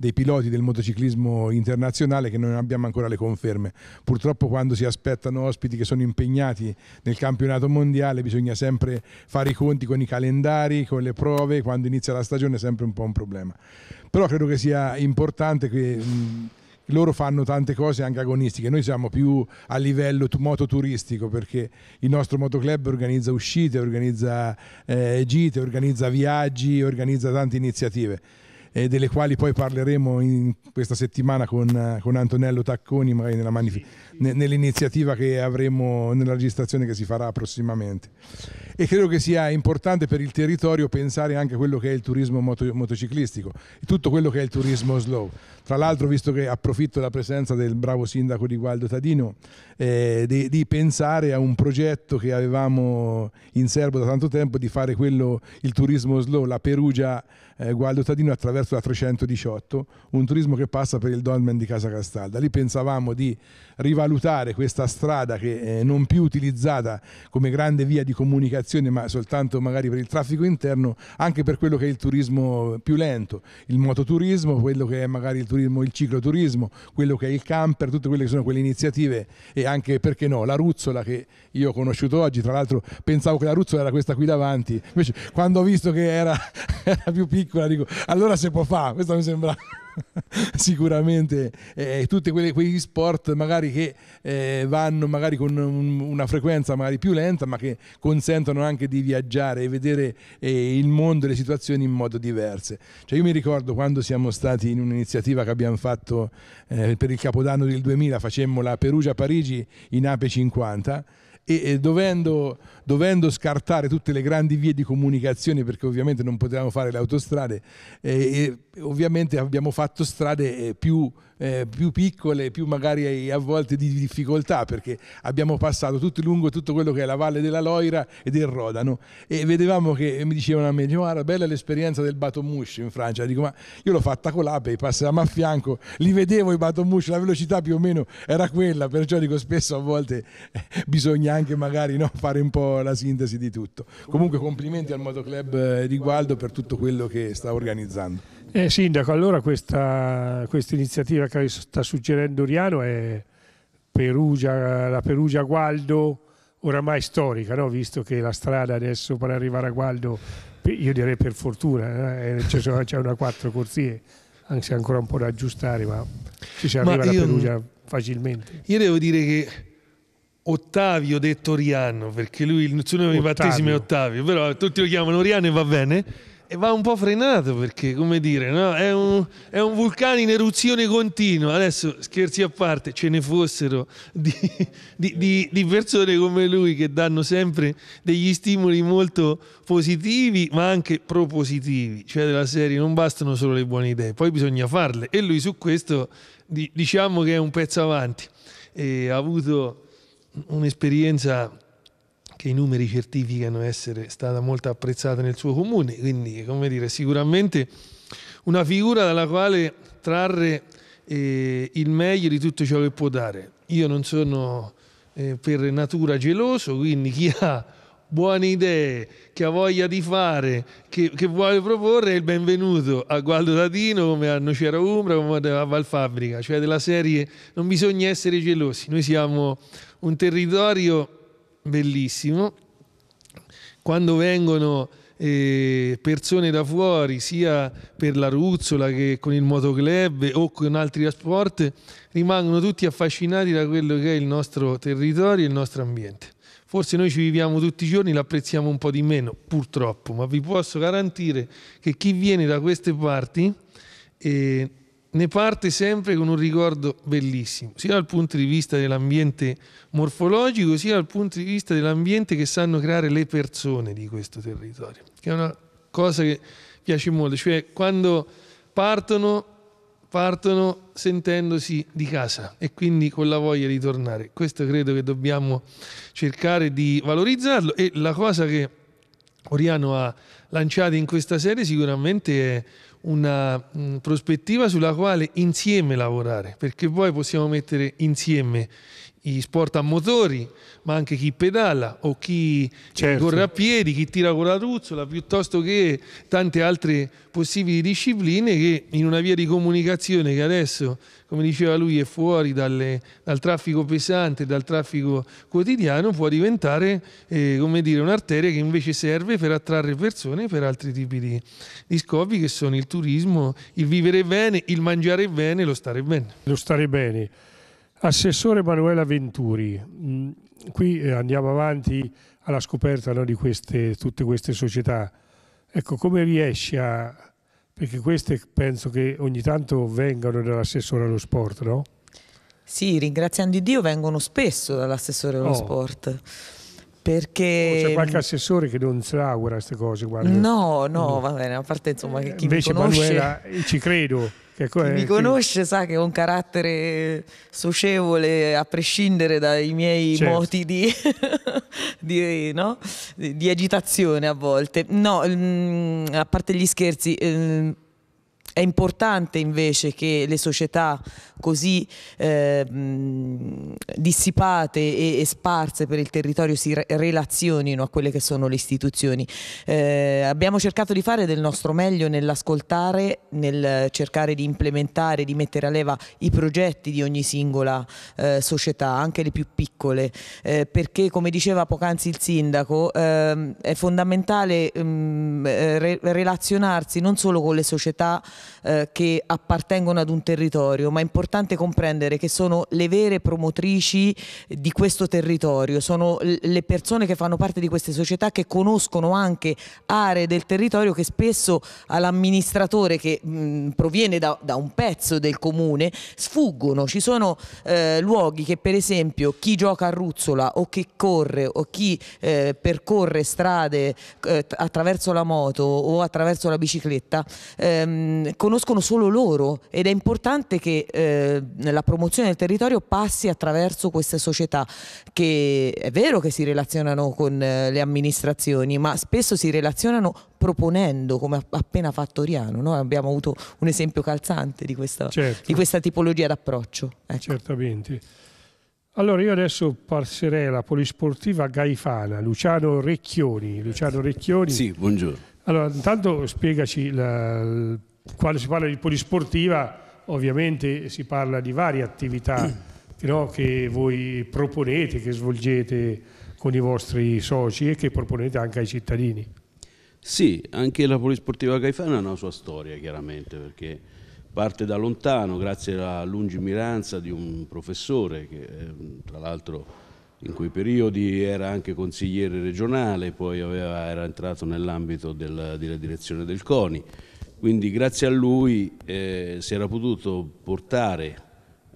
dei piloti del motociclismo internazionale che non abbiamo ancora le conferme. Purtroppo quando si aspettano ospiti che sono impegnati nel campionato mondiale bisogna sempre fare i conti con i calendari, con le prove, quando inizia la stagione è sempre un po' un problema. Però credo che sia importante che... Mh, mm, loro fanno tante cose anche agonistiche, noi siamo più a livello mototuristico perché il nostro motoclub organizza uscite, organizza eh, gite, organizza viaggi, organizza tante iniziative eh, delle quali poi parleremo in questa settimana con, eh, con Antonello Tacconi, magari nella manif- sì, sì. nell'iniziativa che avremo nella registrazione che si farà prossimamente. E credo che sia importante per il territorio pensare anche a quello che è il turismo moto- motociclistico e tutto quello che è il turismo slow. Tra l'altro, visto che approfitto della presenza del bravo sindaco di Gualdo Tadino, eh, di, di pensare a un progetto che avevamo in serbo da tanto tempo di fare quello, il turismo slow, la Perugia eh, Gualdo Tadino attraverso la 318, un turismo che passa per il dolmen di Casa Castalda. Lì pensavamo di rivalutare questa strada che è eh, non più utilizzata come grande via di comunicazione, ma soltanto magari per il traffico interno, anche per quello che è il turismo più lento, il mototurismo, quello che è magari il turismo, il cicloturismo, quello che è il camper, tutte quelle che sono quelle iniziative e anche perché no, la Ruzzola che io ho conosciuto oggi, tra l'altro pensavo che la Ruzzola era questa qui davanti, invece quando ho visto che era, era più piccola piccola dico allora se può fare questo mi sembra sicuramente eh, tutti quegli sport magari che eh, vanno magari con un, una frequenza magari più lenta ma che consentono anche di viaggiare e vedere eh, il mondo e le situazioni in modo diverse cioè io mi ricordo quando siamo stati in un'iniziativa che abbiamo fatto eh, per il capodanno del 2000 facemmo la Perugia-Parigi in AP50 e, e dovendo, dovendo, scartare tutte le grandi vie di comunicazione perché ovviamente non potevamo fare le autostrade, eh, ovviamente abbiamo fatto strade eh, più eh, più piccole, più magari a volte di difficoltà, perché abbiamo passato tutto lungo tutto quello che è la valle della Loira e del Rodano e vedevamo che mi dicevano a me, guarda, bella l'esperienza del Batomush in Francia, dico ma io l'ho fatta con l'Ape, passavamo a fianco, li vedevo i Batomush, la velocità più o meno era quella, perciò dico spesso a volte eh, bisogna anche magari no, fare un po' la sintesi di tutto. Comunque complimenti al Motoclub di eh, Gualdo per tutto quello che sta organizzando. Eh, sindaco, allora questa, questa iniziativa che sta suggerendo Riano è Perugia, la Perugia Gualdo oramai storica, no? visto che la strada adesso per arrivare a Gualdo, io direi per fortuna, eh? eh c'è una quattro corsie, anche se ancora un po' da aggiustare, ma ci si arriva alla Perugia facilmente. Io devo dire che Ottavio detto Riano, perché lui il suo nome di battesimo è Ottavio, però tutti lo chiamano Riano e va bene e va un po' frenato perché, come dire, no? è, un, è, un, vulcano in eruzione continua. Adesso, scherzi a parte, ce ne fossero di, di, di, di persone come lui che danno sempre degli stimoli molto positivi, ma anche propositivi. Cioè, della serie non bastano solo le buone idee, poi bisogna farle. E lui su questo diciamo che è un pezzo avanti. E ha avuto un'esperienza che i numeri certificano essere stata molto apprezzata nel suo comune, quindi come dire, sicuramente una figura dalla quale trarre eh, il meglio di tutto ciò che può dare. Io non sono eh, per natura geloso, quindi chi ha buone idee, che ha voglia di fare, che, che vuole proporre, è il benvenuto a Gualdo Tatino, come a Nocera Umbra, come a Valfabbrica, cioè della serie non bisogna essere gelosi, noi siamo un territorio bellissimo, quando vengono eh, persone da fuori, sia per la Ruzzola che con il motoclub o con altri sport, rimangono tutti affascinati da quello che è il nostro territorio e il nostro ambiente. Forse noi ci viviamo tutti i giorni, l'apprezziamo un po' di meno, purtroppo, ma vi posso garantire che chi viene da queste parti eh, ne parte sempre con un ricordo bellissimo, sia dal punto di vista dell'ambiente morfologico, sia dal punto di vista dell'ambiente che sanno creare le persone di questo territorio, che è una cosa che piace molto, cioè quando partono, partono sentendosi di casa e quindi con la voglia di tornare. Questo credo che dobbiamo cercare di valorizzarlo e la cosa che Oriano ha lanciato in questa serie sicuramente è una mm, prospettiva sulla quale insieme lavorare, perché poi possiamo mettere insieme gli sport a motori, ma anche chi pedala o chi certo. corre a piedi, chi tira con la ruzzola, piuttosto che tante altre possibili discipline che in una via di comunicazione che adesso, come diceva lui, è fuori dalle, dal traffico pesante, dal traffico quotidiano, può diventare eh, come dire, un'arteria che invece serve per attrarre persone per altri tipi di, di scopi che sono il turismo, il vivere bene, il mangiare bene, lo stare bene. Lo stare bene. Assessore Emanuela Venturi, mm, qui eh, andiamo avanti alla scoperta no, di queste, tutte queste società. Ecco, come riesci a... perché queste penso che ogni tanto vengano dall'assessore allo sport, no? Sì, ringraziando Dio vengono spesso dall'assessore allo oh. sport. Perché... c'è qualche assessore che non si augura queste cose, guarda. No, no, no, va bene, a parte insomma che chi eh, Invece mi conosce... Manuela, eh, ci credo che Chi mi conosce sa che ho un carattere socievole a prescindere dai miei certo. moti di, di, no? di, agitazione a volte. No, mh, mm, a parte gli scherzi. Mh, ehm, è importante invece che le società così eh, dissipate e, e, sparse per il territorio si relazionino a quelle che sono le istituzioni. Eh, abbiamo cercato di fare del nostro meglio nell'ascoltare, nel cercare di implementare, di mettere a leva i progetti di ogni singola eh, società, anche le più piccole, eh, perché come diceva poc'anzi il sindaco ehm, è fondamentale mh, ehm, eh, re relazionarsi non solo con le società, eh, che appartengono ad un territorio, ma è importante comprendere che sono le vere promotrici di questo territorio, sono le persone che fanno parte di queste società che conoscono anche aree del territorio che spesso all'amministratore che mh, proviene da, da, un pezzo del comune sfuggono. Ci sono eh, luoghi che per esempio chi gioca a ruzzola o chi corre o chi eh, percorre strade eh, attraverso la moto o attraverso la bicicletta ehm, conoscono solo loro ed è importante che eh, la promozione del territorio passi attraverso queste società che è vero che si relazionano con eh, le amministrazioni ma spesso si relazionano proponendo come appena fatto Riano no? abbiamo avuto un esempio calzante di questa, certo. di questa tipologia d'approccio. Ecco. Certamente. Allora io adesso passerei alla polisportiva Gaifana, Luciano Recchioni. Luciano Recchioni. Sì, buongiorno. Allora, intanto spiegaci la, quando si parla di polisportiva ovviamente si parla di varie attività no, che voi proponete, che svolgete con i vostri soci e che proponete anche ai cittadini. Sì, anche la polisportiva Caifana ha una sua storia chiaramente perché parte da lontano grazie alla lungimiranza di un professore che ehm, tra l'altro in quei periodi era anche consigliere regionale, poi aveva, era entrato nell'ambito della, della direzione del CONI quindi grazie a lui eh, si era potuto portare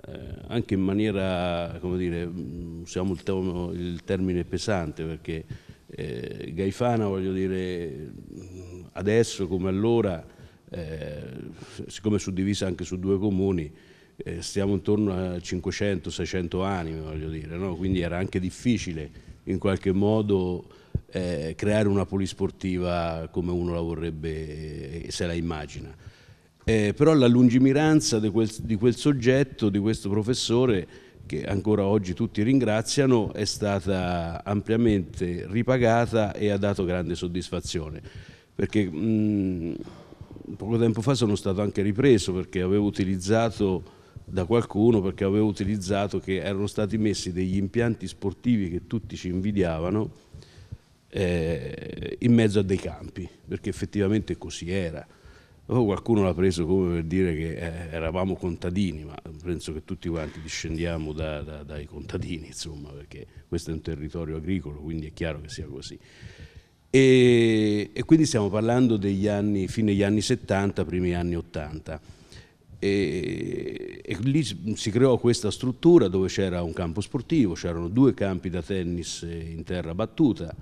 eh, anche in maniera, come dire, mm, usiamo il, termo, il termine pesante perché eh, Gaifana, voglio dire, mm, adesso come allora, eh, siccome è suddivisa anche su due comuni, eh, stiamo intorno a 500-600 anime, voglio dire, no? quindi era anche difficile in qualche modo eh, creare una polisportiva come uno la vorrebbe e eh, se la immagina. Eh, però la lungimiranza di quel, di quel soggetto, di questo professore, che ancora oggi tutti ringraziano, è stata ampiamente ripagata e ha dato grande soddisfazione. Perché mh, poco tempo fa sono stato anche ripreso perché avevo utilizzato da qualcuno perché avevo utilizzato che erano stati messi degli impianti sportivi che tutti ci invidiavano eh, in mezzo a dei campi, perché effettivamente così era. Oh, qualcuno l'ha preso come per dire che eh, eravamo contadini, ma penso che tutti quanti discendiamo da, da, dai contadini, insomma, perché questo è un territorio agricolo, quindi è chiaro che sia così. E, e quindi stiamo parlando degli anni, fine degli anni 70, primi anni 80. E, e lì si creò questa struttura dove c'era un campo sportivo, c'erano due campi da tennis eh, in terra battuta,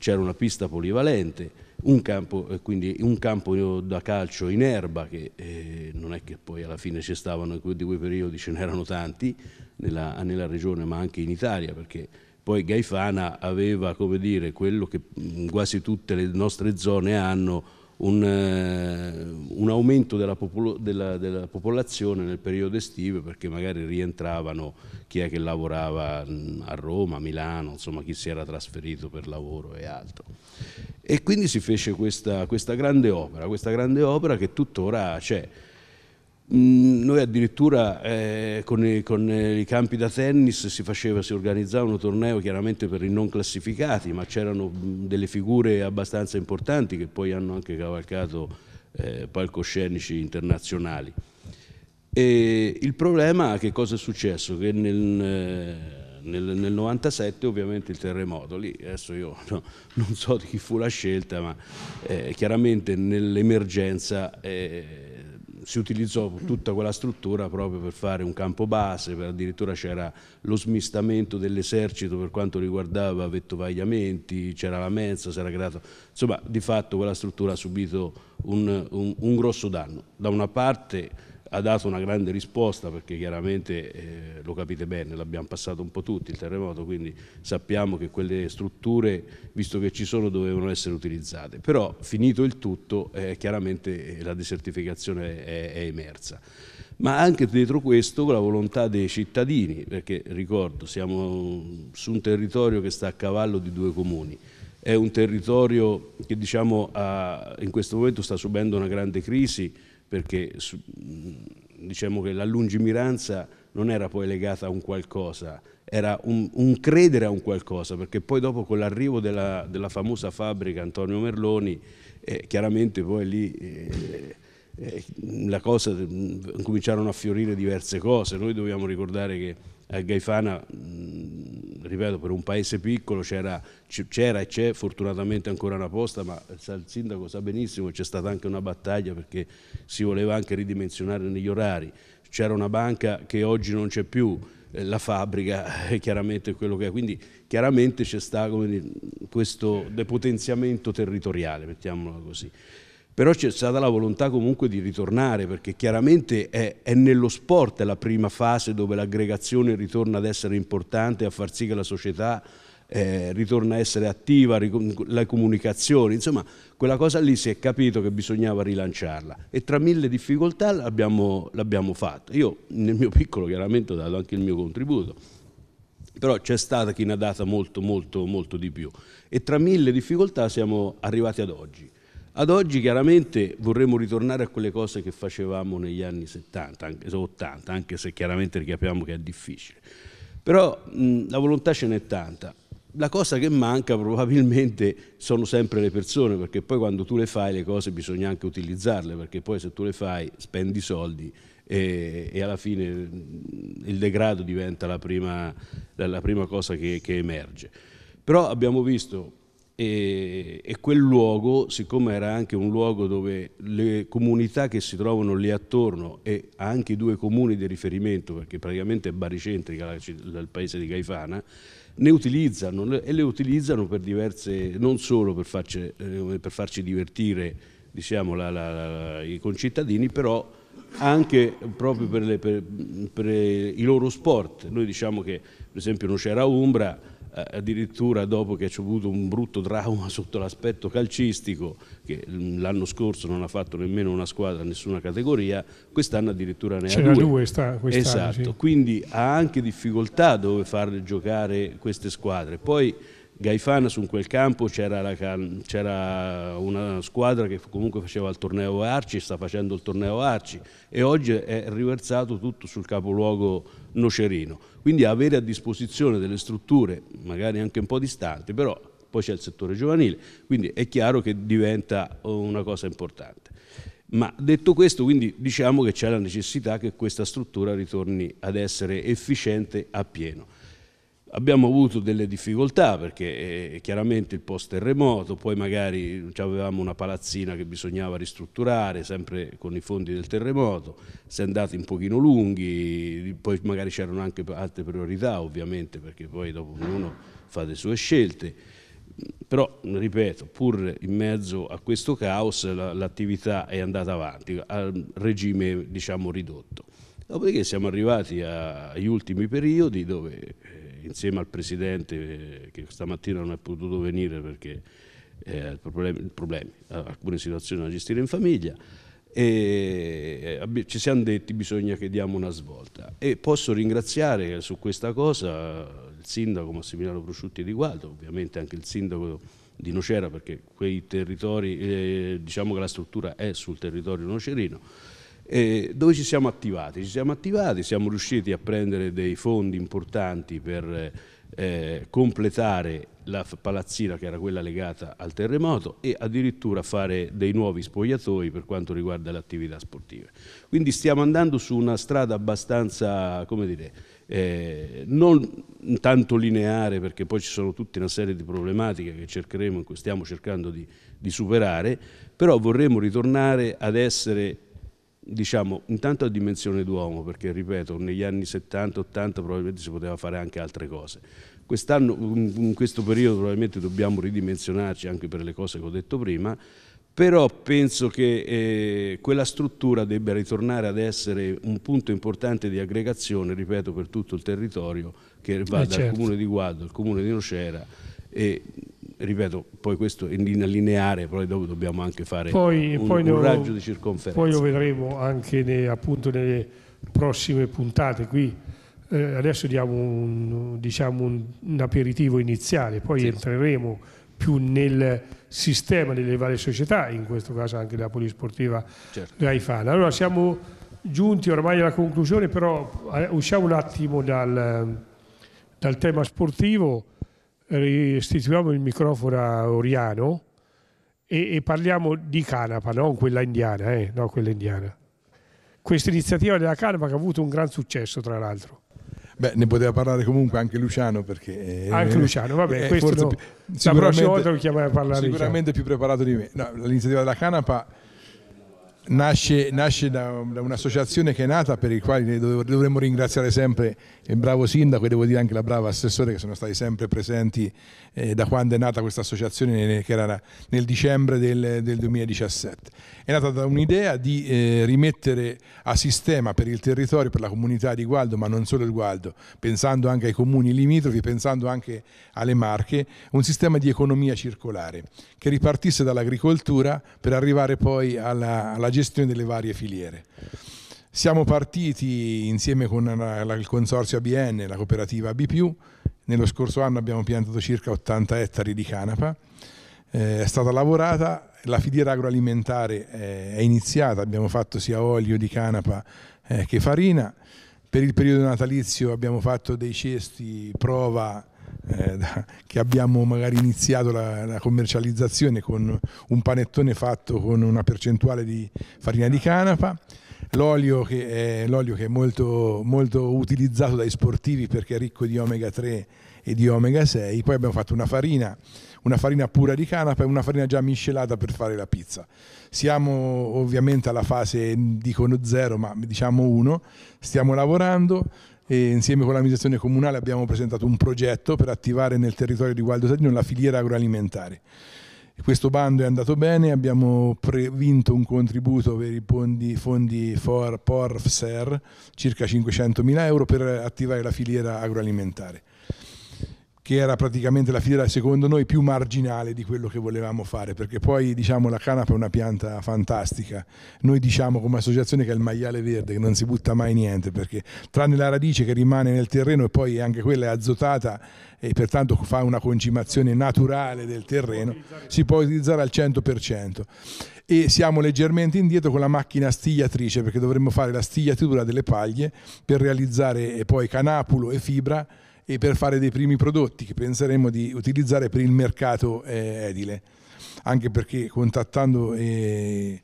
c'era una pista polivalente, un campo, eh, quindi un campo da calcio in erba, che eh, non è che poi alla fine ci stavano, di quei periodi ce n'erano tanti nella, nella, regione ma anche in Italia, perché poi Gaifana aveva, come dire, quello che mm, quasi tutte le nostre zone hanno, un, eh, un aumento della, popolo, della, della, popolazione nel periodo estivo perché magari rientravano chi è che lavorava mm, a Roma, a Milano, insomma chi si era trasferito per lavoro e altro. E quindi si fece questa, questa grande opera, questa grande opera che tuttora c'è. Mm, noi addirittura eh, con, i, con, eh, i, campi da tennis si, faceva, si organizzava un torneo chiaramente per i non classificati, ma c'erano mm, delle figure abbastanza importanti che poi hanno anche cavalcato eh, palcoscenici internazionali. E il problema, che cosa è successo? Che nel, eh, nel, nel 97 ovviamente il terremoto, lì adesso io no, non so di chi fu la scelta, ma eh, chiaramente nell'emergenza eh, si utilizzò tutta quella struttura proprio per fare un campo base, addirittura c'era lo smistamento dell'esercito per quanto riguardava vettovagliamenti, c'era la mensa, si era creato, insomma di fatto quella struttura ha subito un, un, un grosso danno. Da una parte ha dato una grande risposta perché chiaramente eh, lo capite bene, l'abbiamo passato un po' tutti il terremoto, quindi sappiamo che quelle strutture, visto che ci sono, dovevano essere utilizzate. Però finito il tutto, eh, chiaramente eh, la desertificazione è, è emersa. Ma anche dietro questo con la volontà dei cittadini, perché ricordo, siamo su un territorio che sta a cavallo di due comuni è un territorio che diciamo, ha, in questo momento sta subendo una grande crisi perché mm, diciamo che la lungimiranza non era poi legata a un qualcosa, era un, un credere a un qualcosa, perché poi dopo con l'arrivo della, della, famosa fabbrica Antonio Merloni, eh, chiaramente poi lì... Eh, eh la cosa, mm, cominciarono a fiorire diverse cose. Noi dobbiamo ricordare che eh, Gaifana, mh, mm, ripeto, per un paese piccolo c'era, e c'è fortunatamente ancora una posta, ma il sindaco sa benissimo che c'è stata anche una battaglia perché si voleva anche ridimensionare negli orari. C'era una banca che oggi non c'è più, eh, la fabbrica è chiaramente quello che è. Quindi chiaramente c'è stato questo depotenziamento territoriale, mettiamolo così però c'è stata la volontà comunque di ritornare perché chiaramente è, è, nello sport la prima fase dove l'aggregazione ritorna ad essere importante, a far sì che la società eh, ritorna a essere attiva, la comunicazione, insomma quella cosa lì si è capito che bisognava rilanciarla e tra mille difficoltà l'abbiamo, l'abbiamo fatto. Io nel mio piccolo chiaramente ho dato anche il mio contributo, però c'è stata chi ne ha data molto molto molto di più e tra mille difficoltà siamo arrivati ad oggi ad oggi chiaramente vorremmo ritornare a quelle cose che facevamo negli anni 70, anche, 80, anche se chiaramente capiamo che è difficile. Però mh, la volontà ce n'è tanta. La cosa che manca probabilmente sono sempre le persone, perché poi quando tu le fai le cose bisogna anche utilizzarle, perché poi se tu le fai spendi soldi e, e alla fine il degrado diventa la prima, la prima cosa che, che emerge. Però abbiamo visto e, e, quel luogo, siccome era anche un luogo dove le comunità che si trovano lì attorno e anche i due comuni di riferimento, perché praticamente è baricentrica il paese di Caifana, ne utilizzano e le utilizzano per diverse, non solo per farci, eh, per farci divertire diciamo, la, la, la, i concittadini, però anche proprio per, le, per, per, i loro sport. Noi diciamo che per esempio non c'era Umbra eh, addirittura dopo che c'è avuto un brutto trauma sotto l'aspetto calcistico, che mm, l'anno scorso non ha fatto nemmeno una squadra, nessuna categoria, quest'anno addirittura ne ha due. due sta, esatto, sì. quindi ha anche difficoltà dove far giocare queste squadre. Poi Gaifana su quel campo c'era, una squadra che comunque faceva il torneo Arci, sta facendo il torneo Arci e oggi è riversato tutto sul capoluogo nocerino. Quindi avere a disposizione delle strutture, magari anche un po' distanti, però poi c'è il settore giovanile, quindi è chiaro che diventa eh, una cosa importante. Ma detto questo, quindi diciamo che c'è la necessità che questa struttura ritorni ad essere efficiente a pieno. Abbiamo avuto delle difficoltà perché eh, chiaramente il post terremoto, poi magari avevamo una palazzina che bisognava ristrutturare sempre con i fondi del terremoto, si è andati un pochino lunghi, poi magari c'erano anche altre priorità ovviamente perché poi dopo ognuno fa le sue scelte, però ripeto, pur in mezzo a questo caos l'attività è andata avanti a regime diciamo ridotto. Dopodiché siamo arrivati agli ultimi periodi dove eh, insieme al Presidente eh, che stamattina non è potuto venire perché eh, problemi, problemi, alcune situazioni da gestire in famiglia, e eh, ci siamo detti bisogna che diamo una svolta e posso ringraziare su questa cosa il sindaco Massimiliano Prosciutti di Gualdo, ovviamente anche il sindaco di Nocera perché quei territori, eh, diciamo che la struttura è sul territorio nocerino eh, dove ci siamo attivati? Ci siamo attivati, siamo riusciti a prendere dei fondi importanti per eh, completare la palazzina che era quella legata al terremoto e addirittura fare dei nuovi spogliatoi per quanto riguarda le attività sportive. Quindi stiamo andando su una strada abbastanza, come dire, eh, non tanto lineare perché poi ci sono tutta una serie di problematiche che cercheremo, stiamo cercando di, di superare, però vorremmo ritornare ad essere diciamo intanto a dimensione d'uomo perché ripeto negli anni 70-80 probabilmente si poteva fare anche altre cose quest'anno in questo periodo probabilmente dobbiamo ridimensionarci anche per le cose che ho detto prima però penso che eh, quella struttura debba ritornare ad essere un punto importante di aggregazione ripeto per tutto il territorio che va eh dal certo. comune di Guado al comune di Nocera e ripeto, poi questo in linea lineare, poi dopo dobbiamo anche fare poi, un, poi un lo, raggio di circonferenza. Poi lo vedremo anche nei, appunto nelle prossime puntate qui. Eh, adesso diamo un, diciamo un, un aperitivo iniziale, poi sì. entreremo più nel sistema delle varie società, in questo caso anche della Polisportiva certo. Gaifana. Allora siamo giunti ormai alla conclusione, però eh, usciamo un attimo dal, dal tema sportivo restituiamo il microfono a Oriano e, e parliamo di canapa, non quella indiana, eh? no, quella indiana. Questa iniziativa della canapa che ha avuto un gran successo, tra l'altro. Beh, ne poteva parlare comunque anche Luciano perché... Eh, anche Luciano, vabbè, eh, questo no, più, la prossima volta lo chiamerai a parlare. Sicuramente diciamo. più preparato di me. No, l'iniziativa della canapa nasce, nasce da, da, un'associazione che è nata per il quale dovremmo ringraziare sempre il bravo sindaco e devo dire anche la brava assessore che sono stati sempre presenti eh, da quando è nata questa associazione che era nel dicembre del, del 2017. È nata da un'idea di eh, rimettere a sistema per il territorio, per la comunità di Gualdo, ma non solo il Gualdo, pensando anche ai comuni limitrofi, pensando anche alle Marche, un sistema di economia circolare che ripartisse dall'agricoltura per arrivare poi alla, alla gestione gestione delle varie filiere. Siamo partiti insieme con il consorzio ABN, la cooperativa AB+, nello scorso anno abbiamo piantato circa 80 ettari di canapa, eh, è stata lavorata, la filiera agroalimentare eh, è iniziata, abbiamo fatto sia olio di canapa eh, che farina, per il periodo natalizio abbiamo fatto dei cesti prova eh, da, che abbiamo magari iniziato la, la, commercializzazione con un panettone fatto con una percentuale di farina di canapa, l'olio che è, l'olio che è molto, molto utilizzato dai sportivi perché è ricco di omega 3 e di omega 6, poi abbiamo fatto una farina una farina pura di canapa e una farina già miscelata per fare la pizza. Siamo ovviamente alla fase, dicono zero, ma diciamo uno, stiamo lavorando, e insieme con l'amministrazione comunale abbiamo presentato un progetto per attivare nel territorio di Gualdo Tadino la filiera agroalimentare. Questo bando è andato bene, abbiamo vinto un contributo per i fondi, fondi FOR, POR, FSER, circa 500.000 euro per attivare la filiera agroalimentare che era praticamente la filiera secondo noi più marginale di quello che volevamo fare, perché poi diciamo la canapa è una pianta fantastica, noi diciamo come associazione che è il maiale verde, che non si butta mai niente, perché tranne la radice che rimane nel terreno e poi anche quella è azotata e pertanto fa una concimazione naturale del terreno, si può utilizzare al 100% e siamo leggermente indietro con la macchina stigliatrice perché dovremmo fare la stigliatura delle paglie per realizzare eh, poi canapulo e fibra e per fare dei primi prodotti che penseremo di utilizzare per il mercato eh, edile, anche perché contattando, eh,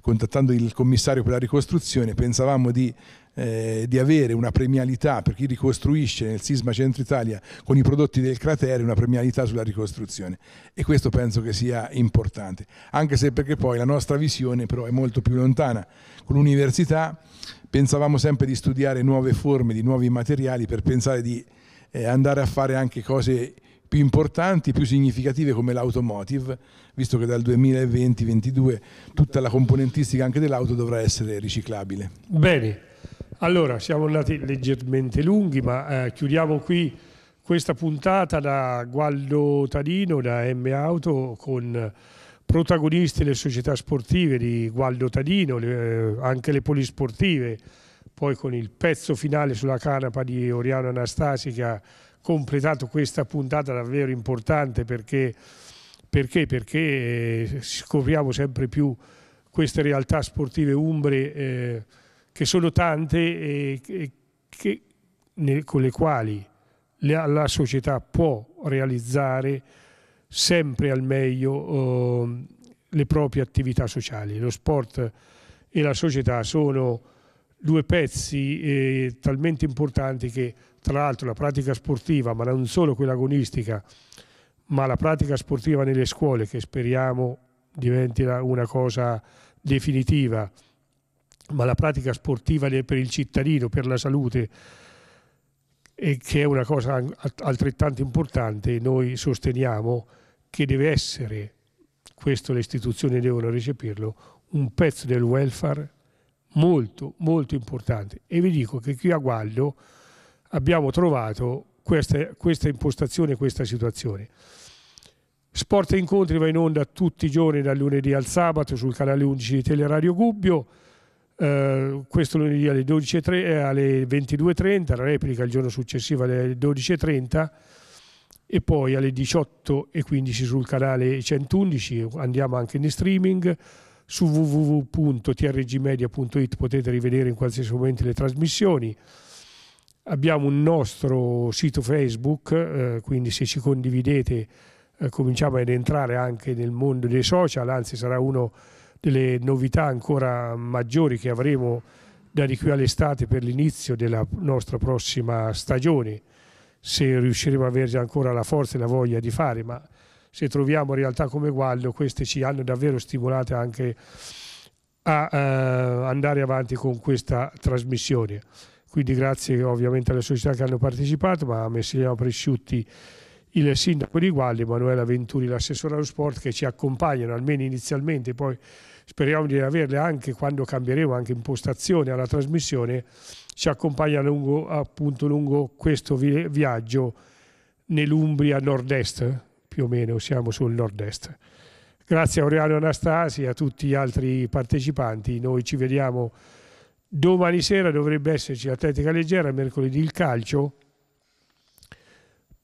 contattando, il commissario per la ricostruzione pensavamo di, eh, di, avere una premialità per chi ricostruisce nel sisma Centro Italia con i prodotti del cratere, una premialità sulla ricostruzione e questo penso che sia importante, anche se perché poi la nostra visione però è molto più lontana con l'università. Pensavamo sempre di studiare nuove forme, di nuovi materiali per pensare di eh, andare a fare anche cose più importanti, più significative come l'automotive, visto che dal 2020-2022 tutta la componentistica anche dell'auto dovrà essere riciclabile. Bene, allora siamo andati leggermente lunghi, ma eh, chiudiamo qui questa puntata da Gualdo Tadino, da M Auto, con protagonisti le società sportive di Gualdo Tadino, le, eh, anche le polisportive poi con il pezzo finale sulla canapa di Oriano Anastasi che ha completato questa puntata davvero importante perché, perché, perché eh, scopriamo sempre più queste realtà sportive umbre eh, che sono tante e, e che, ne, con le quali la, la, società può realizzare sempre al meglio eh, le proprie attività sociali. Lo sport e la società sono due pezzi eh, talmente importanti che tra l'altro la pratica sportiva, ma non solo quella agonistica, ma la pratica sportiva nelle scuole che speriamo diventi una cosa definitiva, ma la pratica sportiva per il cittadino, per la salute, e che è una cosa altrettanto importante, noi sosteniamo che deve essere, questo le istituzioni devono recepirlo, un pezzo del welfare molto molto importante e vi dico che qui a Guaglio abbiamo trovato questa, questa impostazione, questa situazione. Sport e Incontri va in onda tutti i giorni dal lunedì al sabato sul canale 11 di Teleradio Gubbio, eh, questo lunedì alle, 12.30, eh, alle 22.30, replica il giorno successivo alle 12.30 e poi alle 18.15 sul canale 111 andiamo anche in streaming su www.trgmedia.it potete rivedere in qualsiasi momento le trasmissioni. Abbiamo un nostro sito Facebook, eh, quindi se ci condividete eh, cominciamo ad entrare anche nel mondo dei social, anzi sarà una delle novità ancora maggiori che avremo da di qui all'estate per l'inizio della nostra prossima stagione, se riusciremo a avere ancora la forza e la voglia di fare, ma se troviamo realtà come Guaglio, queste ci hanno davvero stimolate anche a eh, andare avanti con questa trasmissione. Quindi grazie ovviamente alle società che hanno partecipato, ma a Messiliano Presciutti il sindaco di Guaglio, Emanuela Venturi, l'assessore allo sport, che ci accompagnano almeno inizialmente, poi speriamo di averle anche quando cambieremo anche impostazione alla trasmissione, ci accompagna lungo, appunto lungo questo viaggio nell'Umbria nord-est, più o meno siamo sul nord-est. Grazie a Oriano Anastasi e a tutti gli altri partecipanti, noi ci vediamo domani sera, dovrebbe esserci l'atletica leggera, mercoledì il calcio,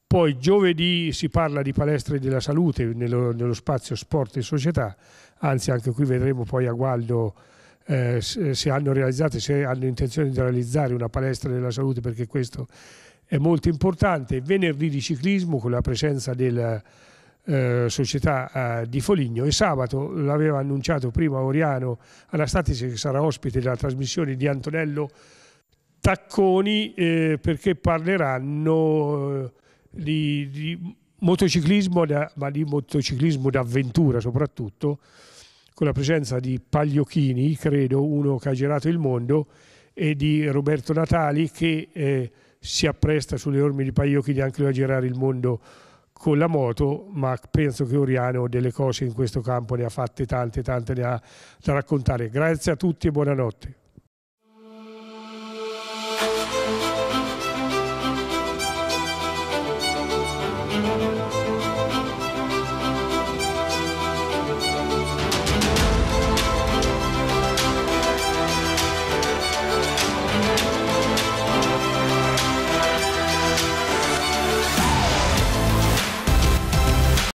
poi giovedì si parla di palestre della salute nello, nello, spazio sport e società, anzi anche qui vedremo poi a Gualdo eh, se, se hanno realizzato, se hanno intenzione di realizzare una palestra della salute perché questo è molto importante. Venerdì di ciclismo con la presenza della eh, società eh, di Foligno e sabato l'aveva annunciato prima Oriano Anastatici che sarà ospite della trasmissione di Antonello Tacconi eh, perché parleranno eh, di, di motociclismo da, ma di motociclismo d'avventura soprattutto con la presenza di Pagliocchini credo uno che ha girato il mondo e di Roberto Natali che eh, si appresta sulle orme di Paiocchi di anche lui a girare il mondo con la moto, ma penso che Oriano delle cose in questo campo ne ha fatte tante, tante ne ha da raccontare. Grazie a tutti e buonanotte.